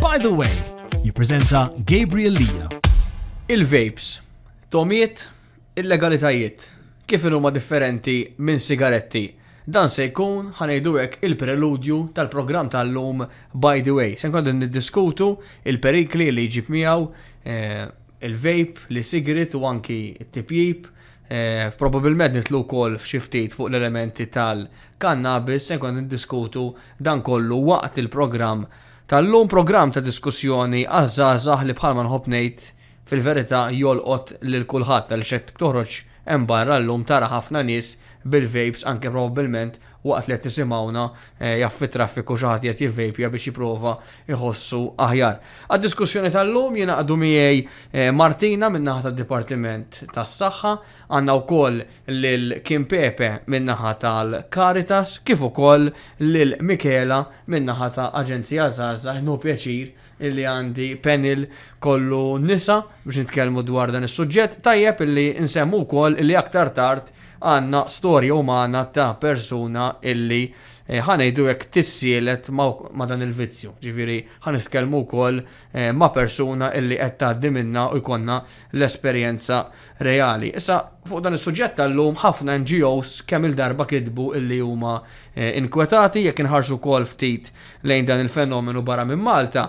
By the way, jiprezenta Gabriel Lija. Il-vapes, tomiet, il-legalitajiet, kif huma differenti minn sigaretti. Dan se jkun ħanejdu hekk il-preludju tal-programm tal-lum By the Way. Se nkun niddiskutu il-perikli li jġib miegħu eh, il-vape, li sigrit u anki it-tipjib. Eh, Probabilment nitlu wkoll f'xi ftit fuq l-elementi tal-kannabis se nkun niddiskutu dan kollu waqt il-programm Tal-lum program ta' diskussjoni għazzazah li bħalma nħob fil-verità jolqot lil kulħadd għal xed toħroġ embarra l llum tara ħafna nies bil-vapes anke probabbilment waqt li qed tisimgħuna eh, jaff traffiku xi ħadd qed jivvejpja biex jipprova iħossu aħjar. Għad-diskussjoni tal-lum jingħaqdu miej eh, Martina min naħa tad-Dipartiment tas-Saħħa, għandna wkoll lil Kim Pepe min naħa tal-Karitas, kif ukoll lil Mikela min naħa ta' Aġenzija Zazza, ħnu pjaċir illi għandi panel kollu nisa biex nitkellmu dwar dan is-suġġett, tajjeb illi nsemmu wkoll illi aktar tard għanna storja umana ta' persuna illi eh, ħanejdu jek tissielet ma' dan il-vizzju. Ġifiri, ħanitkelmu kol eh, ma' persuna illi qed tgħaddi minna u jkonna l-esperjenza reali. Issa, fuq dan is-suġġett l lum ħafna NGOs kemm il-darba kidbu illi huma eh, inkwetati jekk inħarsu kol ftit lejn dan il-fenomenu barra minn Malta.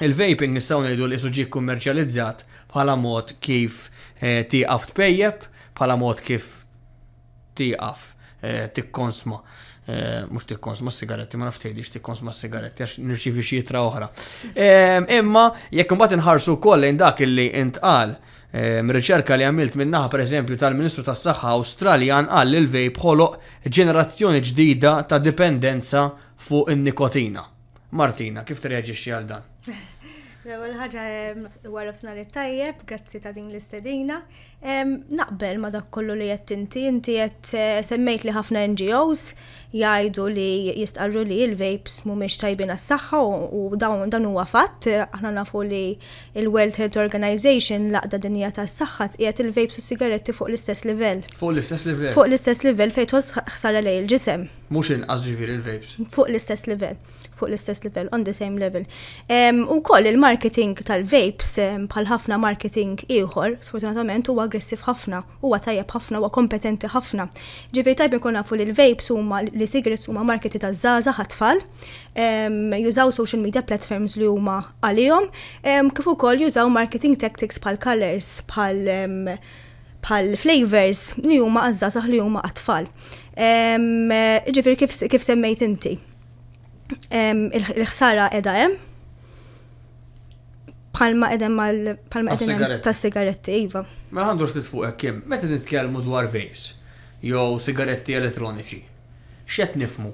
Il-vaping nistgħu ngħidu li suġi kummerċjalizzat bħala mod kif tieqaf tpejjeb, bħala mod kif tiqaf eh, tikkonsma. Eh, Mux tikkonsma sigaretti, ma naftejdix tikkonsma sigaretti, għax nirċivi tra oħra. Imma, jekk mbagħad inħarsu koll lejn dak illi intqal riċerka li għamilt minnaħa per eżempju tal-Ministru tas saħħa qal li l vejb ħoloq ġenerazzjoni ġdida ta' dipendenza fuq in-nikotina. Martina, kif treaġixxi għal dan? L-ewwel ħaġa wara f'snar tajjeb, grazzi ta' din l-istedina. Naqbel ma dak kollu li jett inti, inti jett eh, semmejt li ħafna NGOs jgħidu li jistqarru li il-vapes mumiex tajbin għas-saħħa u dawn dan huwa fatt, aħna nafu li il-World Health Organization laqda dinja tas-saħħa qiegħed il-vapes u sigaretti fuq l-istess livell. Fuq l-istess livell. Fuq l-istess livell fejn ħsara lej il-ġisem. Mhux inqas ġifir il-vapes. Fuq l-istess livell. Fuq l-istess livell, on the same level. U koll il-marketing tal-vapes bħal ħafna marketing ieħor, sfortunatament huwa aggressiv ħafna, huwa tajjeb ħafna, huwa kompetenti ħafna. Ġifieri tajb inkun nafu li l-vapes huma li cigarettes huma marketi taż-żgħażagħ ħatfal, tfal jużaw social media platforms li huma għalihom, kif ukoll jużaw marketing tactics pal colors, bħal pal flavors li huma għażgħażagħ li huma tfal Ġifieri kif semmejt inti. il-ħsara edha hemm, palma edem mal palma edem ta' sigaretti, iva. Ma mela għandur stit fuq kim, meta nitkellmu dwar vapes, jew sigaretti elettroniċi, xet nifmu.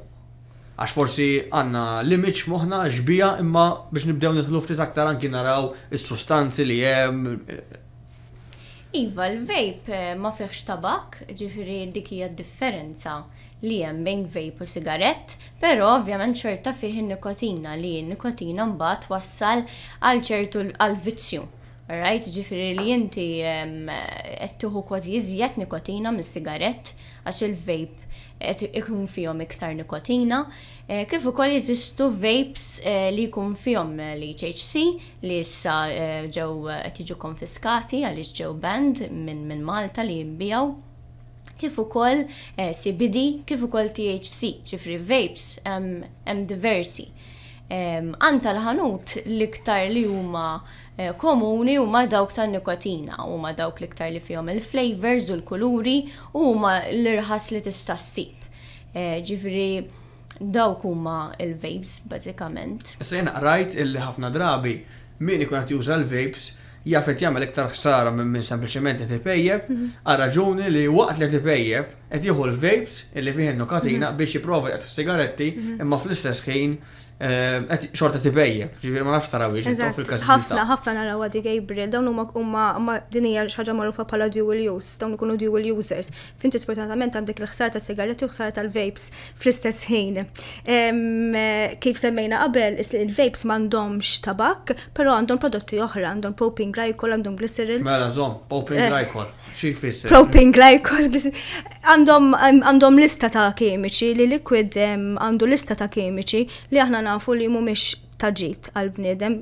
Għax forsi għanna limiċ moħna ġbija imma biex nibdew nitħlu ftit aktar anki naraw is-sustanzi li hemm. Iva, l-vape eh, ma fiħx tabak, ġifiri dik hija differenza. differenza li hemm bejn vape u sigarett, però ovvjament ċerta fih in-nikotina li n-nikotina mbagħad wassal għal ċertu għal vizzju. Right, ġifiri li inti għettuħu kważi iżjed nikotina minn sigarett għax il-vape ikun fihom iktar nikotina. Eh, kif ukoll jeżistu vapes eh, li jkun fihom li HHC li issa eh, ġew tiġu konfiskati għaliex ġew band minn Malta li jimbijaw kif ukoll eh, CBD, kif ukoll THC, ċifri vapes hemm diversi. Anta l-ħanut l-iktar li huma eh, komuni u ma dawk ta' nikotina u ma dawk l-iktar li fihom il-flavors u l-kuluri u ma l-irħas li tista' ssib. Eh, ġifri, dawk huma il-vapes, bażikament. Sejna, rajt il ħafna drabi min ikun qed juża l-vapes jaffet jagħmel iktar ħsara minn sempliċement qed ipejjeb, mhm. għal raġuni li waqt li tipejjeb qed jieħu l-vapes illi fih katina mhm. biex jipprova jaqta' sigaretti mhm. imma fl-istess ħin Eh, xorta tibejja, ġifir ma nafx tarawi iġi. Ħafna, ħafna naraw għadi Gabriel, dawn huma huma dinija xaġa magħrufa bħala dual use, dawn kunu dual users. Finti sfortunatament għandek l-ħsar ta' sigaretti u ħsar tal-vapes fl-istess ħin. Kif semmejna qabel, il-vapes m'għandhomx tabak, però għandhom prodotti oħra, għandhom popping glycol, għandhom glycerin. Mela, zom, popping eh, glycol. Xi glycol, għandhom lista ta' kemiċi li liquid għandu lista ta' kemiċi li aħna nafu li mhumiex taġit għal-bniedem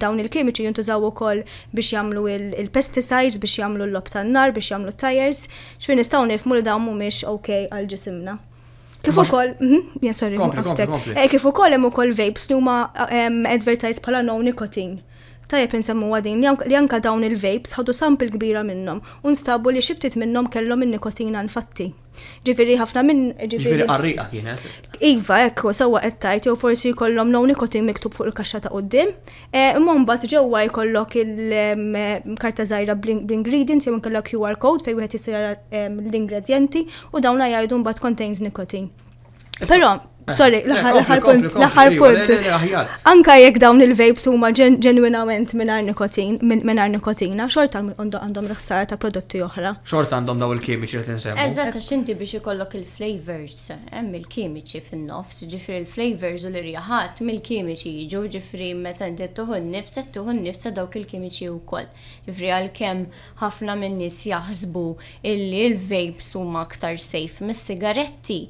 dawn il-kimiċi jintużaw ukoll biex jagħmlu il-pesticides, biex jagħmlu l-lob tan-nar, biex jagħmlu tires, xfin nistgħu nifmu li dawn mhumiex okej għal ġisimna. Kif ukoll, mhm, ja sorry, eh, kif ukoll hemm ukoll vapes li huma advertised bħala no nicotine tajjeb insemmu għadin li anka dawn il-vapes ħadu sampil kbira minnhom u nstabu li xiftit minnhom kellhom in-nikotina nfatti. Ġifieri ħafna minn Ġifiri għarriqa kienet. Iva, ekku, sawa qed tajt jew forsi jkollhom no nikotin miktub fuq il-kaxxa ta' għoddim. E, imma mbagħad ġewwa jkollok il-karta zaħira bl-ingredients jew nkollok QR code fejn wieħed jisir l-ingredjenti u dawn jgħidu mbagħad contains nikotin. Però Eh, Sorry, eh, l-ħar punt, l-ħar iva, punt. Anka jekk dawn il-vapes huma ġenwinament minar nikotin, minar nikotina, xorta għandhom l-ħsara ta' prodotti oħra. Xorta għandhom daw il-kimiċi li tinsemmu. Eżatt, x'inti biex ikollok il-flavors, hemm il-kimiċi fin-nofs, ġifri il-flavors u l-irjaħat mill-kimiċi jiġu, ġifri meta inti tuħu n-nifs, tuħun n-nifs dawk il-kimiċi wkoll. Ġifri għal-kem ħafna minn nies jaħsbu illi il-vapes huma aktar safe mis-sigaretti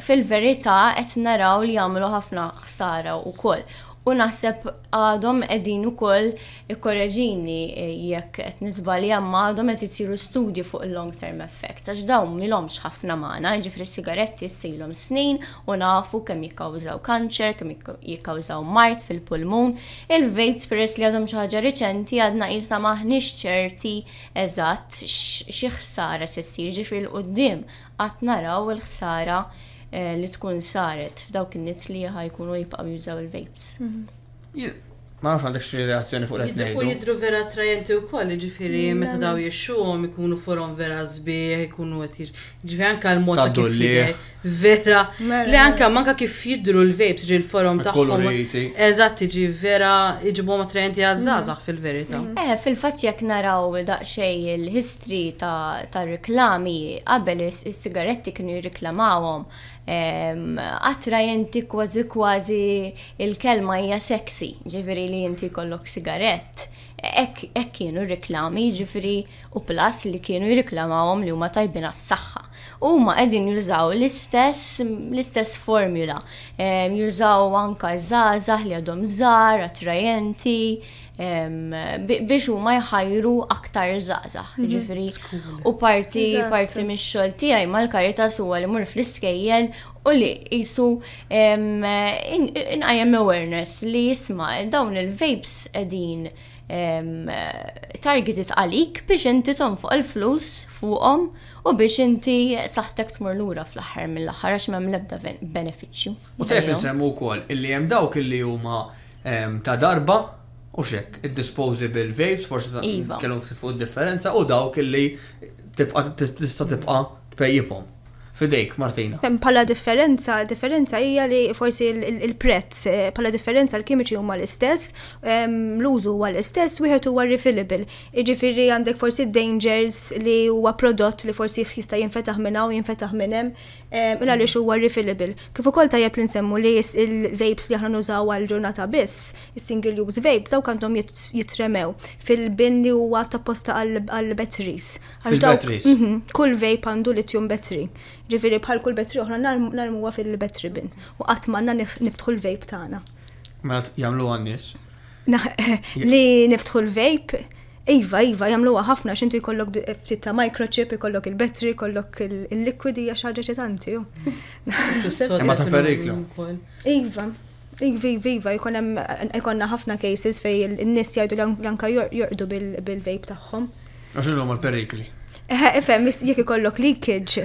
fil-verità qed naraw li jagħmlu ħafna ħsara wkoll. U naħseb għadhom qegħdin ukoll ikkoreġini eh, jekk qed nisbali ma għadhom qed isiru studji fuq il-long term effect għax dawn milhomx ħafna magħna, ġifri sigaretti jstilhom snin u nafu kemm jikkawżaw kanċer, kemm jikkawżaw mart fil-pulmun. Il-vejt peress li għadhom xi ħaġa riċenti għadna qisna maħniex ċerti eżatt xi ħsara se ssir ġifri l-qudiem qatt naraw il-ħsara Eh, li tkun saret f'dawk in-nies li ħajkunu jibqgħu jużaw il-vapes. Mhm. Ma nafx għandek xi reazzjoni fuq l-etnejdu. U jidru vera trajenti wkoll, jiġifieri mm, meta mm. daw jexxuhom ikunu forom vera żbieħ, ikunu qed jiġifieri anke l-mod ta' kif vera. Li mela. anke manka kif jidru l-vapes ġi l forhom tagħhom. Eżatt ġi vera jiġibhom attrajenti għażażax mm. fil-verità. Eh, fil-fatt jekk naraw daqsxejn il-history ta' riklami qabel is-sigaretti kienu jirriklamawhom għatra jenti kważi kważi il-kelma hija sexy, ġifiri li jenti kollok sigarett. Ek, kienu reklami ġifiri u plas li kienu jirriklamawhom li huma tajbina s saħħa Huma qegħdin jużaw l-istess formula. Jużaw anka zazah li għadhom żgħar, attrajenti, biex huma jħajru aktar żgħażagħ. Mhm. ġifri. u parti parti mix-xogħol tiegħi mal karita su li mur fl-iskejjel u li jisu inqajem awareness li jisma' dawn il-vapes qegħdin targeted għalik biex inti fuq il-flus fuqhom u biex inti saħtek tmur lura fl-aħħar mill-aħħar għax m'hemm l-ebda benefiċċju. U tajb insemmu wkoll illi hemm dawk illi huma ta' darba U xek, id-disposable vapes, forse iva. kellhom fuq differenza, u dawk illi tibqa tista tibqa tpejjibhom. Fidejk, Martina. Pala differenza, differenza hija li forsi il-prezz, eh, pala differenza l-kimiċi huma l-istess, l-użu huwa l-istess, wieħed huwa refillable. Iġifieri għandek forsi dangers li huwa prodott li forsi jista' jinfetaħ minn hawn jinfetaħ minn hemm, il għaliex huwa refillable. Kif ukoll tajjeb li nsemmu li il-vapes li aħna nużaw għal-ġurnata biss, is-single use vapes, dawk għandhom jitremew fil-bin li huwa tapposta għal-batteries. Għax batteries mhm, kull vape għandu li tjum battery ġifiri bħal kull betri oħra narmuwa fil-betri bin u għatmanna niftħu l-vejp tagħna. Mela jagħmlu għannis. Li niftħu l-vejp, Iva, iva, jamluwa ħafna xintu jkollok ftit ta' microchip, jkollok il-betri, jkollok il-likwidi, għax ħaġa ċitanti. Ma ta' periklu. Iva, iva, iva, iva jkonna ħafna cases fej n nis jgħidu l-anka jorqdu bil-vape tagħhom. Għax l-lum perikli Eħe, eh, efem, eh, jek ikollok leakage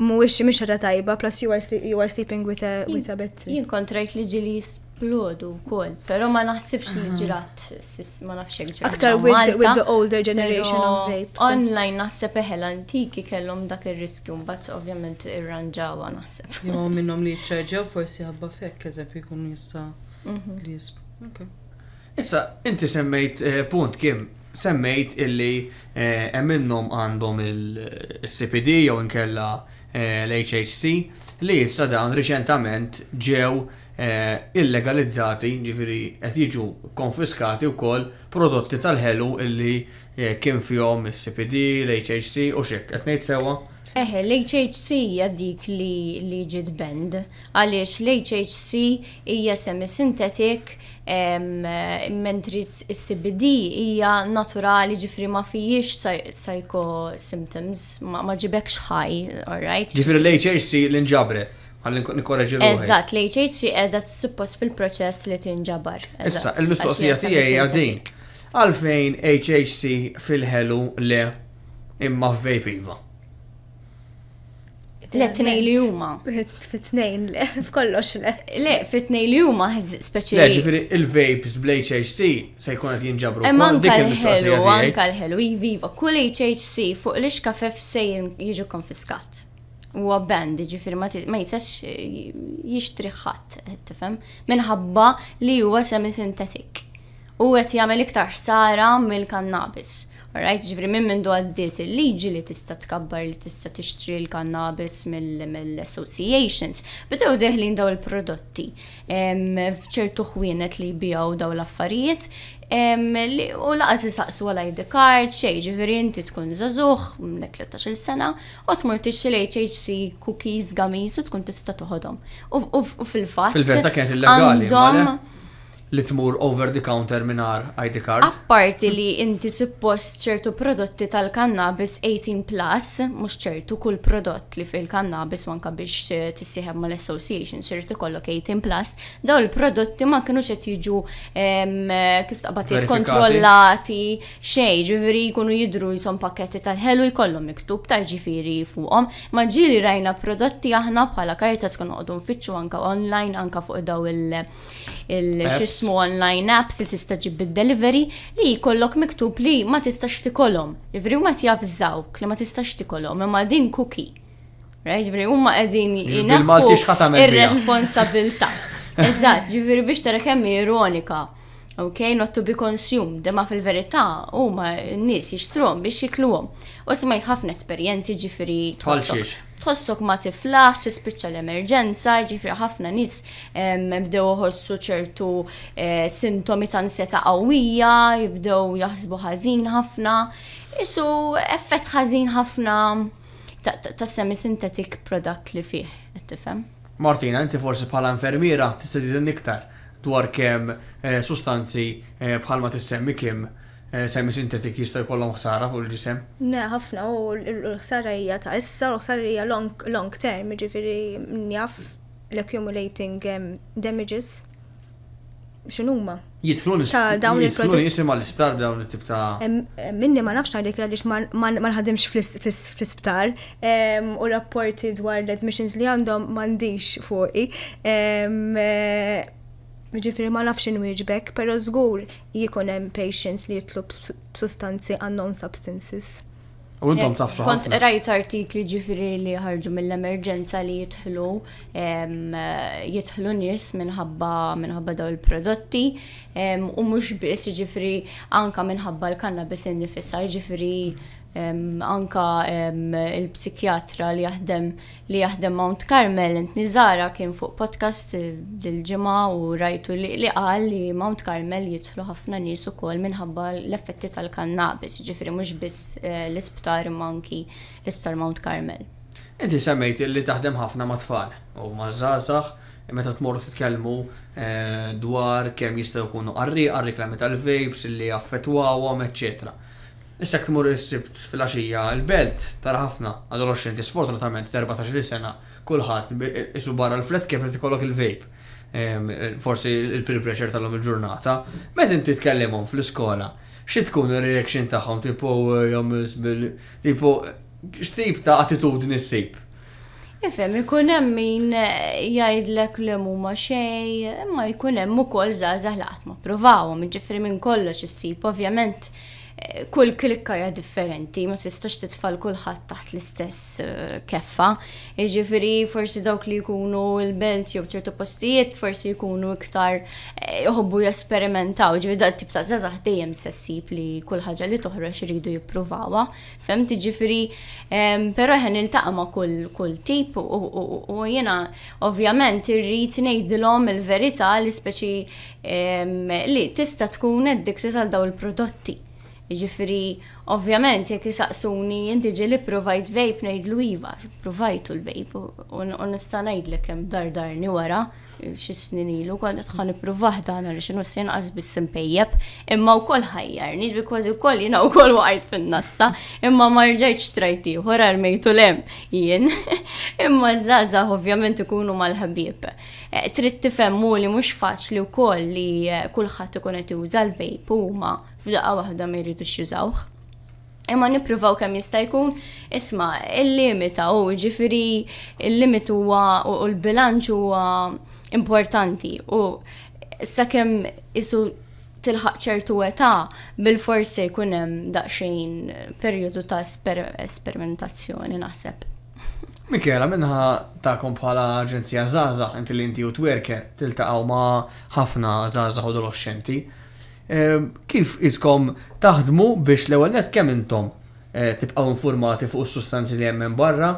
mhuwiex mish ħaġa tajba, plus you are, you are sleeping with a, with a bit. Jien kontrajt li ġili jisplodu wkoll, però ma naħsibx li ġirat ma nafx hekk Aktar with, the older generation of vapes. Online naħseb eħel antiki kellhom dak ir-riskju mbagħad ovvjament irranġawha naħseb. Jo minnhom li jiċċarġew forsi ħabba fekk eżempju jkun jista' mhm. li jisb. Issa, inti semmejt eh, punt kim semmejt illi eh, hemm minnhom għandhom il-CPD jew inkella Eh, l-HHC li jissa dawn riċentament ġew Eh, illegalizzati, ġifiri qed jiġu konfiskati wkoll prodotti tal-ħelu illi eh, kien fihom is-CPD, l-HHC u xek qed ngħid sewa. Eħe, l-HHC hija dik li li ġid bend, għaliex l-HHC hija semi sintetik mentri s-CBD hija naturali ġifri ma fijiex psycho symptoms, ma ġibekx ħaj, all right? Ġifri l-HHC l-inġabret. Għallin nikkoraġi l-għu. Eżat, li ċejċi edha suppost fil-proċess li tinġabar. Issa, il-mistoqsija tiegħi għadin. Għalfejn HHC fil-ħelu le imma vape iva. Le, t-nej li juma. Fit-nejn le, f'kollox le. Le, fit-nej li juma, speċi. Le, ġifiri, il-vapes bl-HHC se jkun għet jinġabru. Emma anka l-ħelu, anka l-ħelu, viva, kull HHC fuq l-iċkafef se jiġu konfiskat u band, ġifiri ma jisax eh, jixtri ħadd, eh, tifhem, minħabba li huwa semi sintetik. U qed jagħmel iktar sara mill-kannabis. Right, ġifri minn minn għaddiet il-liġi li tista tkabbar li tista tixtri l-kannabis mill-associations. Bidaw deħlin daw il-prodotti fċertu ħwienet li bijaw daw l-affarijiet U laqas nisaqsu għal ID card, xej ġifiri inti tkun zazuħ, mnek 13 sena, u tmur tixxi si cookies, gamiz u tkun tista toħodhom. U fil-fat. Fil-verta kienet illegali li tmur over the counter minar ID card. Apparti li inti suppost ċertu prodotti tal-kannabis 18 plus, mux ċertu kull prodott li fil-kannabis manka biex eh, tissiħem mal association ċertu kollok 18 plus, daw il-prodotti ma kienu xet jiġu kif taqbatiet kontrollati, xej, ġiviri jkunu jidru jisom pakketti tal-ħelu jkollhom miktub ta' ġifiri fuqom, ma ġiri rajna prodotti aħna bħala kajta tkun għodun fitxu anka online, anka fuq daw il- jismu online apps li tista' ġib delivery li jkollok miktub li ma tistax tikolhom. Jifri ma tjaf żawk li ma tistax tikolhom imma din cookie. Right? Ġifri huma qegħdin jinaħħu ir-responsabilità. Eżatt, ġifri biex tara kemm ironika ok, not to be consumed, ma fil-verità, u ma n-nis jishtrum biex jikluhom. U smajt ħafna esperienzi ġifiri tħossok. Tħossok ma tiflax, tispiċċa l-emerġenza, ġifiri ħafna nis bdew ħossu ċertu eh, sintomi ta' nseta' qawwija, jibdew jaħsbu ħażin ħafna, isu effett ħażin ħafna ta' semi-synthetic product li fih, għed tifhem. Martina, inti forsi bħala infermiera tista' tiżen iktar dwar kemm eh, sustanzi eh, bħalma tissemmi kim eh, semmi sintetik jistaj jkollhom ħsara fuq il-ġisem? Ne, ħafna u l-ħsara hija ta' issa, l-ħsara hija long term, ġifiri njaf l-accumulating damages x'inhuma. Jitħlu ta' dawn il-prodotti. Jitħlu isptar b'dawn it-tip ta' Minni ma nafx għalik għaliex ma nħadimx fl-isptar u rapporti dwar l-admissions li għandhom m'għandix fuqi. Ġifiri ma nafx inwieġbek, pero żgur jikun hemm patients li jitlub sustanzi unknown substances. U intom tafxu. Kont rajt artikli ġifiri li ħarġu mill-emerġenza li jitħlu jitħlu nies minħabba minħabba daw il-prodotti u mhux biss ġifri anka minħabba l-kannabis innifissa ġifiri anka il-psikjatra li jaħdem li jaħdem Mount Carmel, nizara kien fuq podcast eh, dil-ġimgħa u rajtu li qal li Mount Carmel jidħlu ħafna nies ukoll minħabba l-effetti tal-kannabis, ġifri mhux biss eh, l-isptar manki l-isptar Mount Carmel. Inti semmejt li taħdem ħafna ma' tfal u ma' e meta tmorru titkellmu eh, dwar kemm jistgħu jkunu qarri, qarri klami tal-vapes li affettwawhom, eċċetera Issa tmur is-sibt fil-għaxija, il-belt tara ħafna, għallura xinti sfortunatament 14 sena, kulħadd isu barra l kem li ikollok il-vape. Forsi il-peer pressure tal-lum il-ġurnata. Met inti tkellimhom fl-iskola, xi tkun ir-reaction tagħhom tipo eh, jom bil tipo x'tip ta' attitudni is-sib? Ifem, ikun hemm min eh, jgħidlek li huma xejn, imma jkun hemm ukoll żgħażagħ ma provawhom, jiġifieri minn kollox issib, ovvjament kull klikka hija differenti, ma tistax titfal kulħadd taħt l-istess eh, keffa. Jiġifieri forsi dawk li jkunu l-belt jew ċertu postijiet forsi jkunu iktar eh, jħobbu jesperimentaw, ġifieri dak tip ta' żgħażagħ dejjem sessib li kull ħaġa li toħroġ iridu jippruvawha. Fem tiġifieri ehm, però ħen iltaqa' ma' kull tip u jiena ovvjament irrid ngħidilhom il-verità li speċi ehm, li tista' tkun eddikti għal daw il-prodotti. Ġifiri, ovvjament, jek jisaqsuni, jinti ġili provajt vape, l iva, provajtu l-vape, onesta nejdlek kem dar-darni wara, xisnin ilu, għad tħan iprovah dan għal xinu s-sien għazbis simpejjeb, imma u ħajjar ħajjarni, ġbi kważi u koll jina u koll għajt fin-nassa, imma marġajt xtrajti, hora mejtu lem, jien, imma zaza ovvjament ikunu mal-ħabib. Eh, trid tifemmu li mux faċli u koll li eh, kullħat ikun qed juża l-vape huma f'daqqa waħda ma jridu jużawh. Imma nipruvaw kemm jista' jkun, isma' il-limita u ġifiri il-limit huwa u l-bilanċ huwa importanti u sakemm isu tilħaq ċertu età bil-forsi jkun hemm daqsxejn perjodu ta' esperimentazzjoni naħseb. Mikela, minna ta'kom bħala aġenzija zaza, inti li inti u twerker, tiltaqgħu ma' ħafna zaza u Ehm, kif iskom taħdmu biex l ewwel net kemm intom eh, tibqgħu informati fuq is-sustanzi li hemm barra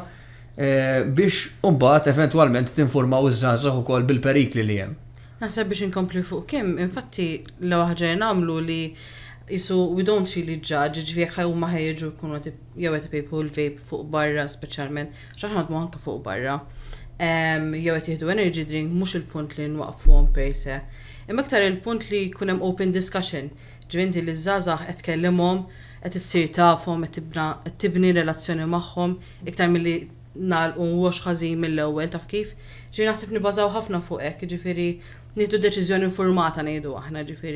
eh, biex mbagħad eventwalment tinformaw iż-żgħażagħ ukoll bil-perikli li hemm. Naħseb biex inkompli fuq kim, infatti l ħaġa nagħmlu li jisu we don't really judge, ġvi ħaj u maħieġu kunu jew għet people vape fuq barra specialment, ċaħnat anka fuq barra. Ehm, jew għet jihdu energy drink, mux il-punt li nwaqfu għom per se. Imma ktar il-punt li jkun hemm open discussion, ġvinti li żgħażagħ qed tkellimhom, qed issir tafhom, qed tibni relazzjoni magħhom, iktar milli nagħlqu wax ħażin mill-ewwel taf kif. Ġi naħseb nibbażaw ħafna fuq hekk, ġifieri nieħdu deċiżjoni informata ngħidu aħna ġi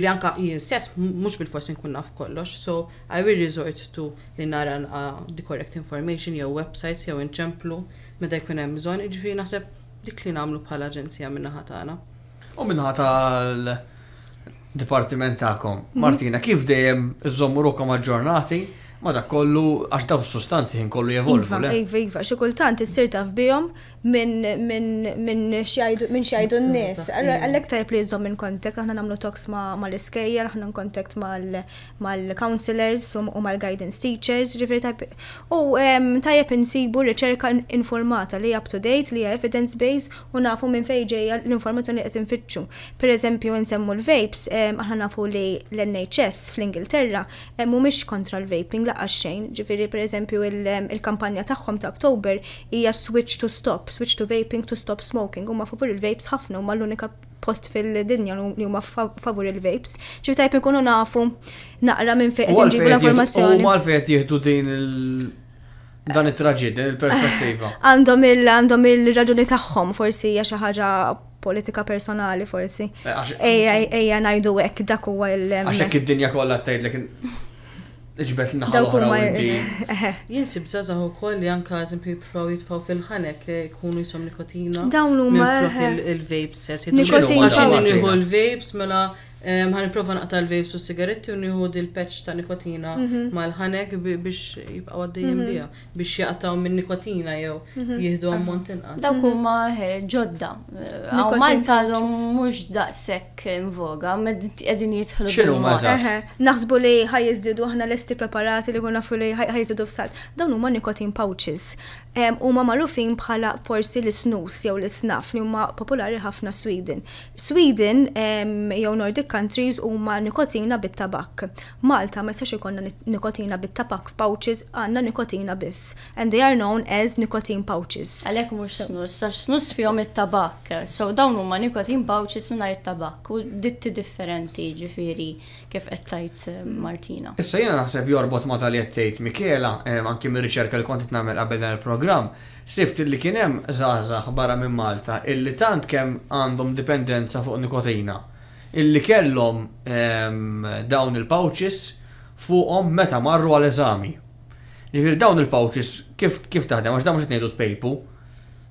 li anka jien stess mhux bil-forsi nkun naf kollox, so I will resort to li nara uh, the correct information jew websites jew inċemplu meta jkun hemm bżonn, naħseb dik li nagħmlu bħala aġenzija minna naħa tagħna. U minna l-Dipartiment ta'kom. Martina, kif dejjem iżommu rukom ġurnati? Ma da kollu, għax daw sustanzi jen kollu jevolvu. Iva, iva, iva, xie kultant issir taf bijom minn xajdu n-nis. Għallek ta' li jizdom minn kontekt, aħna namlu toks ma l-iskejja, aħna n-kontekt ma l-counselors u ma l-guidance teachers, ġifri tajb. U tajb insibu riċerka informata li up to date, li evidence base, u nafu minn fejġeja l-informazzjoni għet qed nfittxu. Per eżempju, nsemmu l-vapes, aħna nafu li l-NHS fl-Ingilterra mumiex kontra l-vaping, laqqas xejn, ġifiri per eżempju il-kampanja tagħhom ta' Oktober hija switch to stop, switch to vaping to stop smoking, huma favur il-vapes ħafna ma' l-unika post fil-dinja li huma favur il-vapes. Ġifiri tajp ikunu nafu naqra minn fejn qed inġibu l-informazzjoni. U għalfejn qed jieħdu din il- dan it-traġid, il-perspettiva. Għandhom il-għandhom il-raġuni tagħhom forsi hija xi ħaġa politika personali forsi. Ejja eh, najdu hekk dak huwa il- Għax id-dinja kollha tgħidlek Iġbet naħa l-oħra inti. Jien koll li anka eżempju jiprofaw jitfaw fil-ħanek eh, kunu jisom nikotina. Dawn huma il-vapes eh, sess. Nikotina. Għaxin il-vapes mela ħan prova naqta l-vapes u sigaretti u nieħu il-patch ta' nikotina mhm. mal-ħanek biex jibqa' għaddejjem mhm. biha biex jaqtaw minn nikotina jew mhm. jieħdu ammont inqas. Dawk huma ġodda. Għaw Malta mux mhux daqshekk invoga, qegħdin jitħlu. ċinu mażat? Naħsbu li ħajjiżdiedu aħna lesti preparati li għuna nafu li f f'salt. Dawn huma nikotin pouches. Huma magħrufin bħala forsi l-snus jew l-snaf li huma popolari ħafna Sweden. Sweden jew Nordic countries huma nikotina bit-tabak. Malta ma jistax ikonna nikotina bit-tabak f'pouches għandna nikotina biss. And they are known as nicotine pouches. Għalhekk mhux snus, għax snus fihom it-tabak. So dawn huma nikotin pouches minna it-tabak u ditti differenti ġifiri kif qed eh, Martina. Issa jiena naħseb jorbot ma tal tgħid Mikela, eh, anki mir-riċerka li kont nagħmel qabel dan il-programm, sibt li kien hemm żgħażagħ barra minn Malta illi tant kemm għandhom dipendenza fuq nikotina illi kellhom ehm, dawn il-pouches fuqhom meta marru għal eżami. Ġifir dawn il-pouches kif taħdem għax dawn t qed ngħidu tpejpu,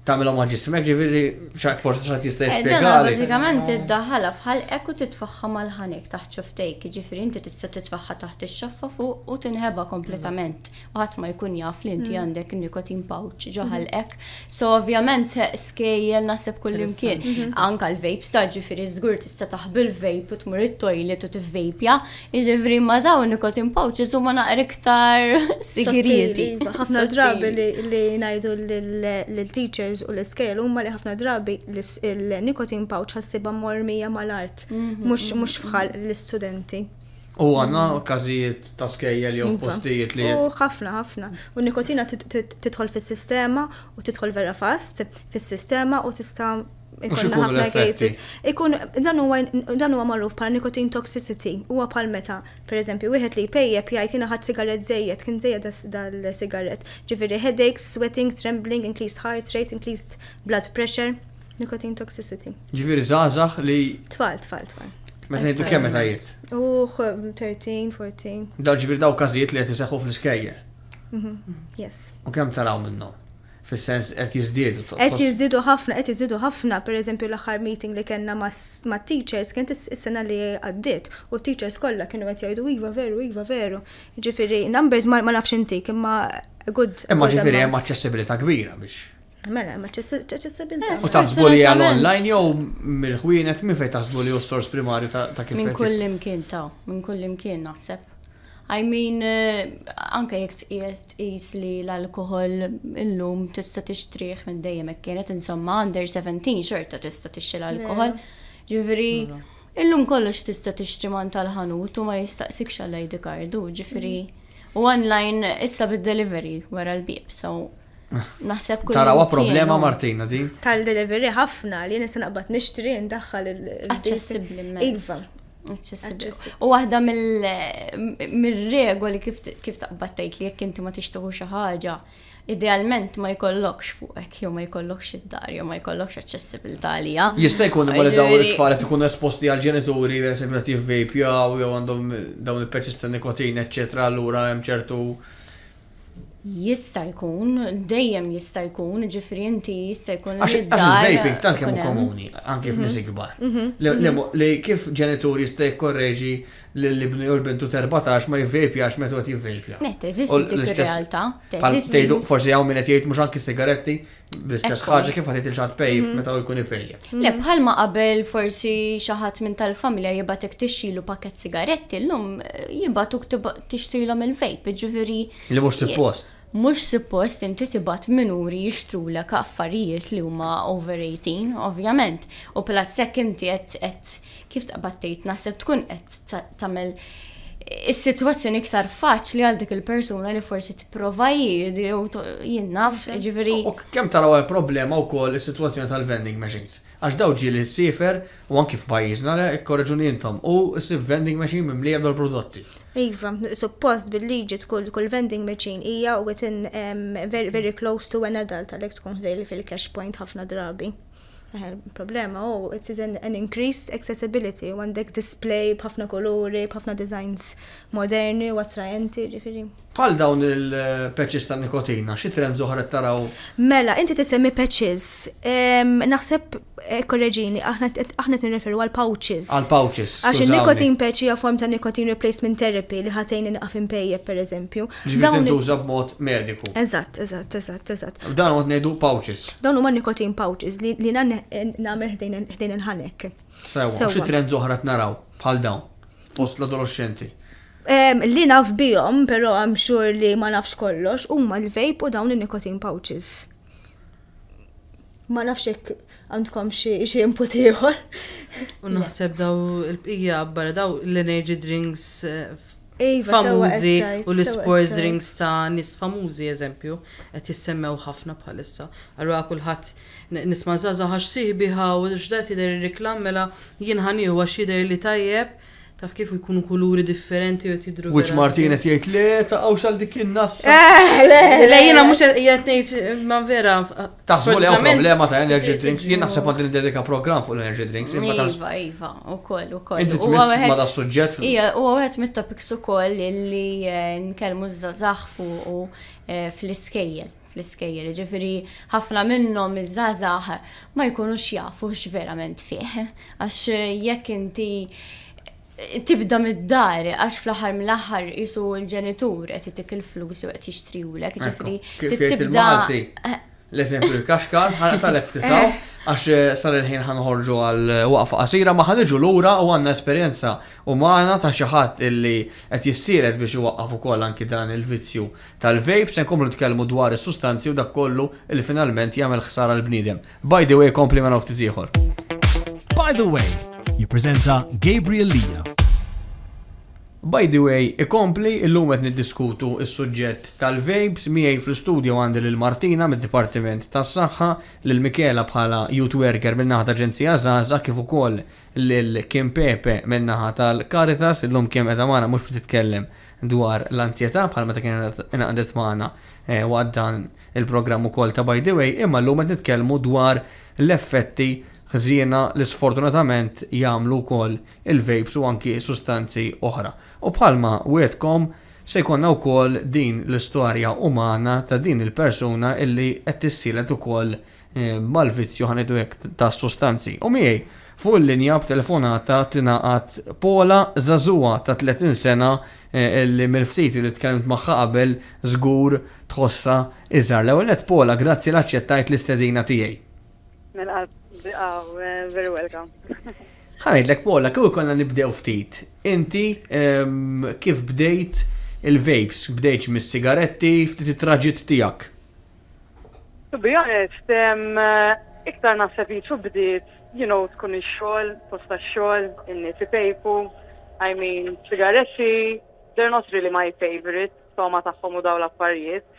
tagħmilhom ma' ġismek ġifieri xaq forsi xaq jista' eh, bazzikament, id-daħala fħal ekku titfaħħa mal-ħanek taħt ċoftejk, ġifieri inti tista' titfaħħa taħt ix-xaffa fuq u tinħeba kompletament u ħadd ma jkun jaf li inti mm. għandek nikotin pouch ġoħal ek. So ovvjament skejjel naħseb kullimkien mhm. anka l-vapes ta' ġifieri żgur tista' taħbil vape u tmur it-toilet u tivvejpja, jiġifieri ma dawn nikotin pouches huma naqra iktar sigirieti. Iva, ħafna drabi li ngħidu l teacher il u l scale huma li ħafna drabi il-nikotin pouch ħassibha mormija mal-art, mhm. Mhm. mhux fħal l-istudenti. U għanna kazijiet ta' skejjel jew iva. postijiet li. U ħafna, ħafna. U nikotina titħol fis-sistema u titħol vera fast fis-sistema u tista' ikun ħafna cases. Ikun dan huwa magħruf bħala nicotine toxicity, huwa bħal meta, pereżempju, wieħed li jpejjeb jgħid jiena ħadd sigaret żejjed, kien żejjed dal-sigaret. Ġifieri headaches, sweating, trembling, increased heart rate, increased blood pressure, nicotine toxicity. Ġifieri żgħażagħ li Tfal, tfal, tfal. Meta jgħidu kemm meta jgħid? Uh, 13, 14. Dal ġifieri daw każijiet li qed iseħħu fl-iskejjer. Mhm. Yes. U kemm taraw minnhom? Fis-sens qed jiżdiedu. Qed jiżdiedu ħafna, qed jiżdiedu ħafna, pereżempju l-aħħar meeting li kellna ma' teachers kien is-sena li għaddiet u teachers kollha kienu qed jgħidu iva veru, iva veru. Ġifieri numbers ma nafx intik imma good. Imma ġifieri hemm aċċessibilità kbira biex. Mela, ma ċessibilità. Eh, u taħsbu li għal online jew mill-ħwienet minn fejn taħsbu li s-sors primarju ta' kif. Minn kull imkien taw, minn kull imkien naħseb. I mean, eh, anke jek qiegħed is li l-alkohol illum tista' tixtrih minn dejjem hekk kienet insomma under 17 xorta tista' tixxi l-alkohol. Ġifieri illum kollox tista' tixtri man tal-ħanut u ma jistaqsikx għal ID kardu, ġifieri. Mm. U online issa bid-delivery wara l-bib, so Naħseb kull. Tarawa problema Martina din. Tal-delivery ħafna li nisa naqbad nixtri ndaħħal il-. Aċċessibbli mezz. U waħda mill-regoli kif taqbattajt li jekk inti ma tixtuħu xi ħaġa, idealment ma jkollokx fuqek, jew ma jkollokx id-dar, jew ma jkollokx aċċessibilità għalija. Jista' jkun imma dawn it-tfal qed ikunu esposti għal ġenituri pereżempju qed jivvejpjaw jew għandhom dawn il-persista nikotin, eċċetra, allura hemm ċertu Jista' jkun, dejjem jista' jkun, ġifri inti jista' jkun. Għax il-vaping tant kemm komuni, anke mhm. f'nies ikbar. Mhm. Li mhm. kif ġenitur jista' jkorreġi l-ibnu jew l-bintu 14 ma għax metu qed jivvejpja. Ne, teżisti dik ir-realtà. Forsi hawn min qed jgħid mhux anki sigaretti, Bl-istess ħaġa kif għatit il-ċat pej mhm. meta jkun ipejja. Mhm. Le bħalma qabel forsi xaħat minn tal-familja jibatek tixxilu pakket sigaretti l-lum eh, jibatuk tixtilhom il-vape, ġifieri. Li mhux suppost. Mhux suppost inti tibat minuri jixtrulek affarijiet li huma over 18, ovvjament. U plas sekk inti qed kif taqbad tgħid naħseb tkun qed tagħmel is-sitwazzjoni iktar faċli għal dik il-persuna li forsi tipprova jgħid jew jinnaf, ġifieri. U kemm taraw problema wkoll is-sitwazzjoni tal-vending machines. Għax daw ġili s-sifer u anki f'pajjiżna le korreġuni intom u s vending machine mimli għabdu l-prodotti. Iva, suppost bil-liġi tkun kull vending machine hija u għetin very, close to an adult għalhekk tkun fil-cash point ħafna drabi. Eh, problema oh it is an, an increased accessibility u għandek display b'ħafna kolori, b'ħafna designs moderni u attrajenti ġifiri. Pal dawn il peċis ta' nikotina, xi trend zoħret taraw? Mela, inti tisemmi peċis, Naħseb eh, kolleġini, aħna t-nirreferu għal pouches. Għal pouches. Għax il-nikotin peċi hija form ta' nikotin replacement therapy li ħatajni inqaf pejje, per eżempju. Dawn tuża b'mod mediku. Eżatt, eżatt, eżatt, eżatt. Dan għod nejdu pouches. Dawn huma nikotin pouches li nagħmel eh, ħdejnen ħanek. Sewa, xi trend zoħret naraw bħal dawn fost l-adolescenti. Li naf bijom, pero I'm sure li ma nafx kollox, umma l-vape u dawn il-nicotine pouches. Ma nafx ek għandkom xie input ieħor. U naħseb daw il-bqija barra daw l-energy drinks eh, iva, famużi u l-sports drinks ta' nis famużi eżempju, qed jissemmew ħafna bħalissa. Allura kulħadd nisma' żaża ħax siħbiħa u x'dat jidher reklam mela jien ħanieħu għax jidher li tajjeb taf kif jkunu kuluri differenti u jtidru. Which Martina jgħid le għaw xal dik in-nassa. Eh, le jena mhux qed ngħid ma vera. Ta' li hawn problema ta' energy drinks, jien naħseb id-dedika program fuq l-energy drinks. Iva, iva, ukoll, ukoll. Inti tmiss ma da' suġġett. Ija, huwa wieħed mit-topics ukoll li eh, nkellmu żazax fuq eh, fl-iskejjel fl-iskejjel, ġifiri ħafna minnom iż-żazax ma jkunux jafu verament fih. Għax jekk inti tibda mid-dar, għax fl-ħar mill-ħar jisu l-ġenitur għet jittik il-flus u għet jixtriwlek, ġifri. Tibda. Eh. L-eżempju, il-kaxkar, ħana tal-ek ftisaw, għax eh, sar il-ħin ħanħorġu għal-waqfa qasira, ma ħanġu l-ura u għanna esperienza u maħna ta' xaħat illi għet jissiret biex waqqaf u anki dan il-vizzju tal-vape, sen komlu tkellmu dwar il-sustanzi u dak kollu finalment jagħmel ħsara l-bnidem. By the way, compliment of titiħor. By the way, jippreżenta Gabriel Lija. By the way, ikompli illum qed niddiskutu il suġġett tal-vapes miegħi fl-istudju għandi lil Martina mid-Dipartiment tas-Saħħa, lil Mikela bħala youth worker min-naħa Aġenzija Zaza kif ukoll lil Kim Pepe min-naħa tal-Caritas illum Kim qed magħna mhux titkellem dwar l anzjetà bħal meta kienet inqadet magħna eh, waqt dan il-programm ukoll ta' by the way, imma llum qed nitkellmu dwar l-effetti ħżiena li sfortunatament jagħmlu wkoll il-vapes u anki sustanzi oħra. U bħalma wietkom se jkollna wkoll din l-istorja umana ta' din il-persuna illi qed tissielet ukoll eh, mal-vizzju ħanedu hekk ta' sustanzi. U miej, fuq il-linja b'telefonata tingħaqad Pola Zazua ta' 30 sena eh, illi mill-ftit li tkellimt magħha qabel żgur tħossa iżar. L-ewwel Pola, grazzi l-aċċettajt l-istedina tiegħi. Mela oh, very welcome. Ħanajdlek Pola, kif konna nibdew ftit. Inti kif bdejt il-vapes, bdejt mis-sigaretti, ftit it-traġit tiegħek. To be honest, iktar naħseb jiġu bdiet, you know, tkun ix-xogħol, posta x-xogħol, fi pejpu. I mean, sigaretti, they're not really my favorite, so ma taħħom u daw l-affarijiet.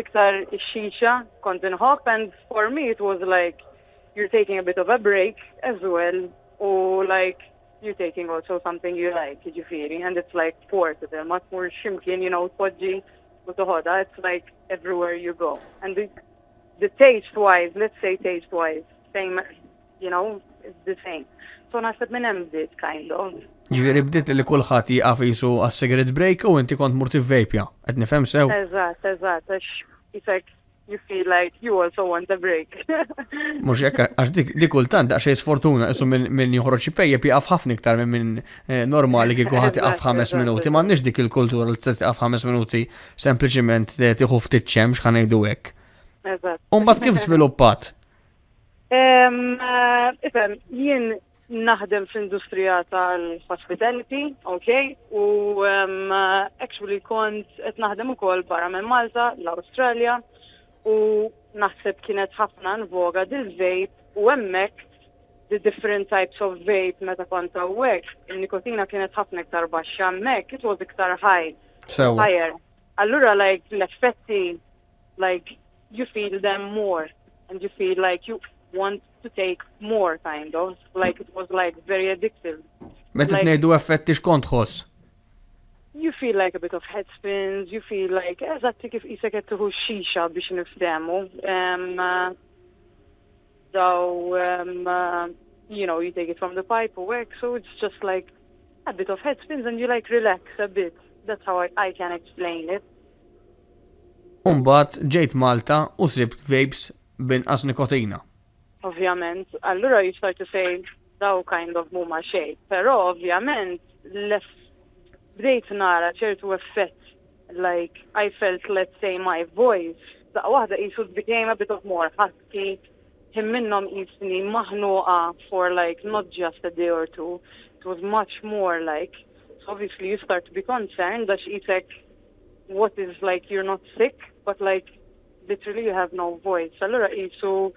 Iktar ix-xixa, kont inħobb, and for me it was like, you're taking a bit of a break as well, or like you're taking also something you like, you feel? and it's like sport, they're much more shimkin, you know, podgy, with hoda, it's like everywhere you go. And the, the taste-wise, let's say taste-wise, same, you know, it's the same. So said minn hemm this kind of. Ġifieri bdiet li kulħadd jaqaf jisu għas-cigarette break u inti kont mur tivvejpja, qed nifhem sew. Eżatt, eżatt, għax isek you feel like you also want a break. Mux jekk, għax dik kultant, għax fortuna jessu minn joħroġ xi pi jaqaf ħafna iktar minn eh, normali għi ħadd iqaf ħames minuti, m'għandniex dik il-kultura li tista' tiqaf ħames minuti sempliċiment tieħu t-ċem, ħan ngħidu hekk. Umbagħad kif żviluppat? Ifem, eh, jien naħdem fl-industrija tal-hospitality, ok, u eh, actually kont et naħdem u kol barra minn Malta, l-Australia, u naħseb kienet ħafna nvoga dil-vape u emmek the different types of vape meta kont hawnhekk. Il-nikotina kienet ħafna iktar baxxa emmek, it was iktar high. So, higher. Allura like l-effetti like you feel them more and you feel like you want to take more kind of like it was like very addictive. Meta like, nejdu effetti xkont ħoss? you feel like a bit of head spins, you feel like, think if isa kettuħu xisha biex nifdemu. Um, uh, so, um, uh, you know, you take it from the pipe or work, so it's just like a bit of head spins and you like relax a bit. That's how I, I can explain it. Umbat ġejt Malta u sibt vapes as nikotina. Ovvjament, allura you start to say daw kind of muma xej, pero ovvjament less bdejt nara ċertu effett like I felt let's say my voice that waħda isud became a bit of more husky him minnom jisni for like not just a day or two it was much more like so obviously you start to be concerned that it's like what is like you're not sick but like literally you have no voice uh, so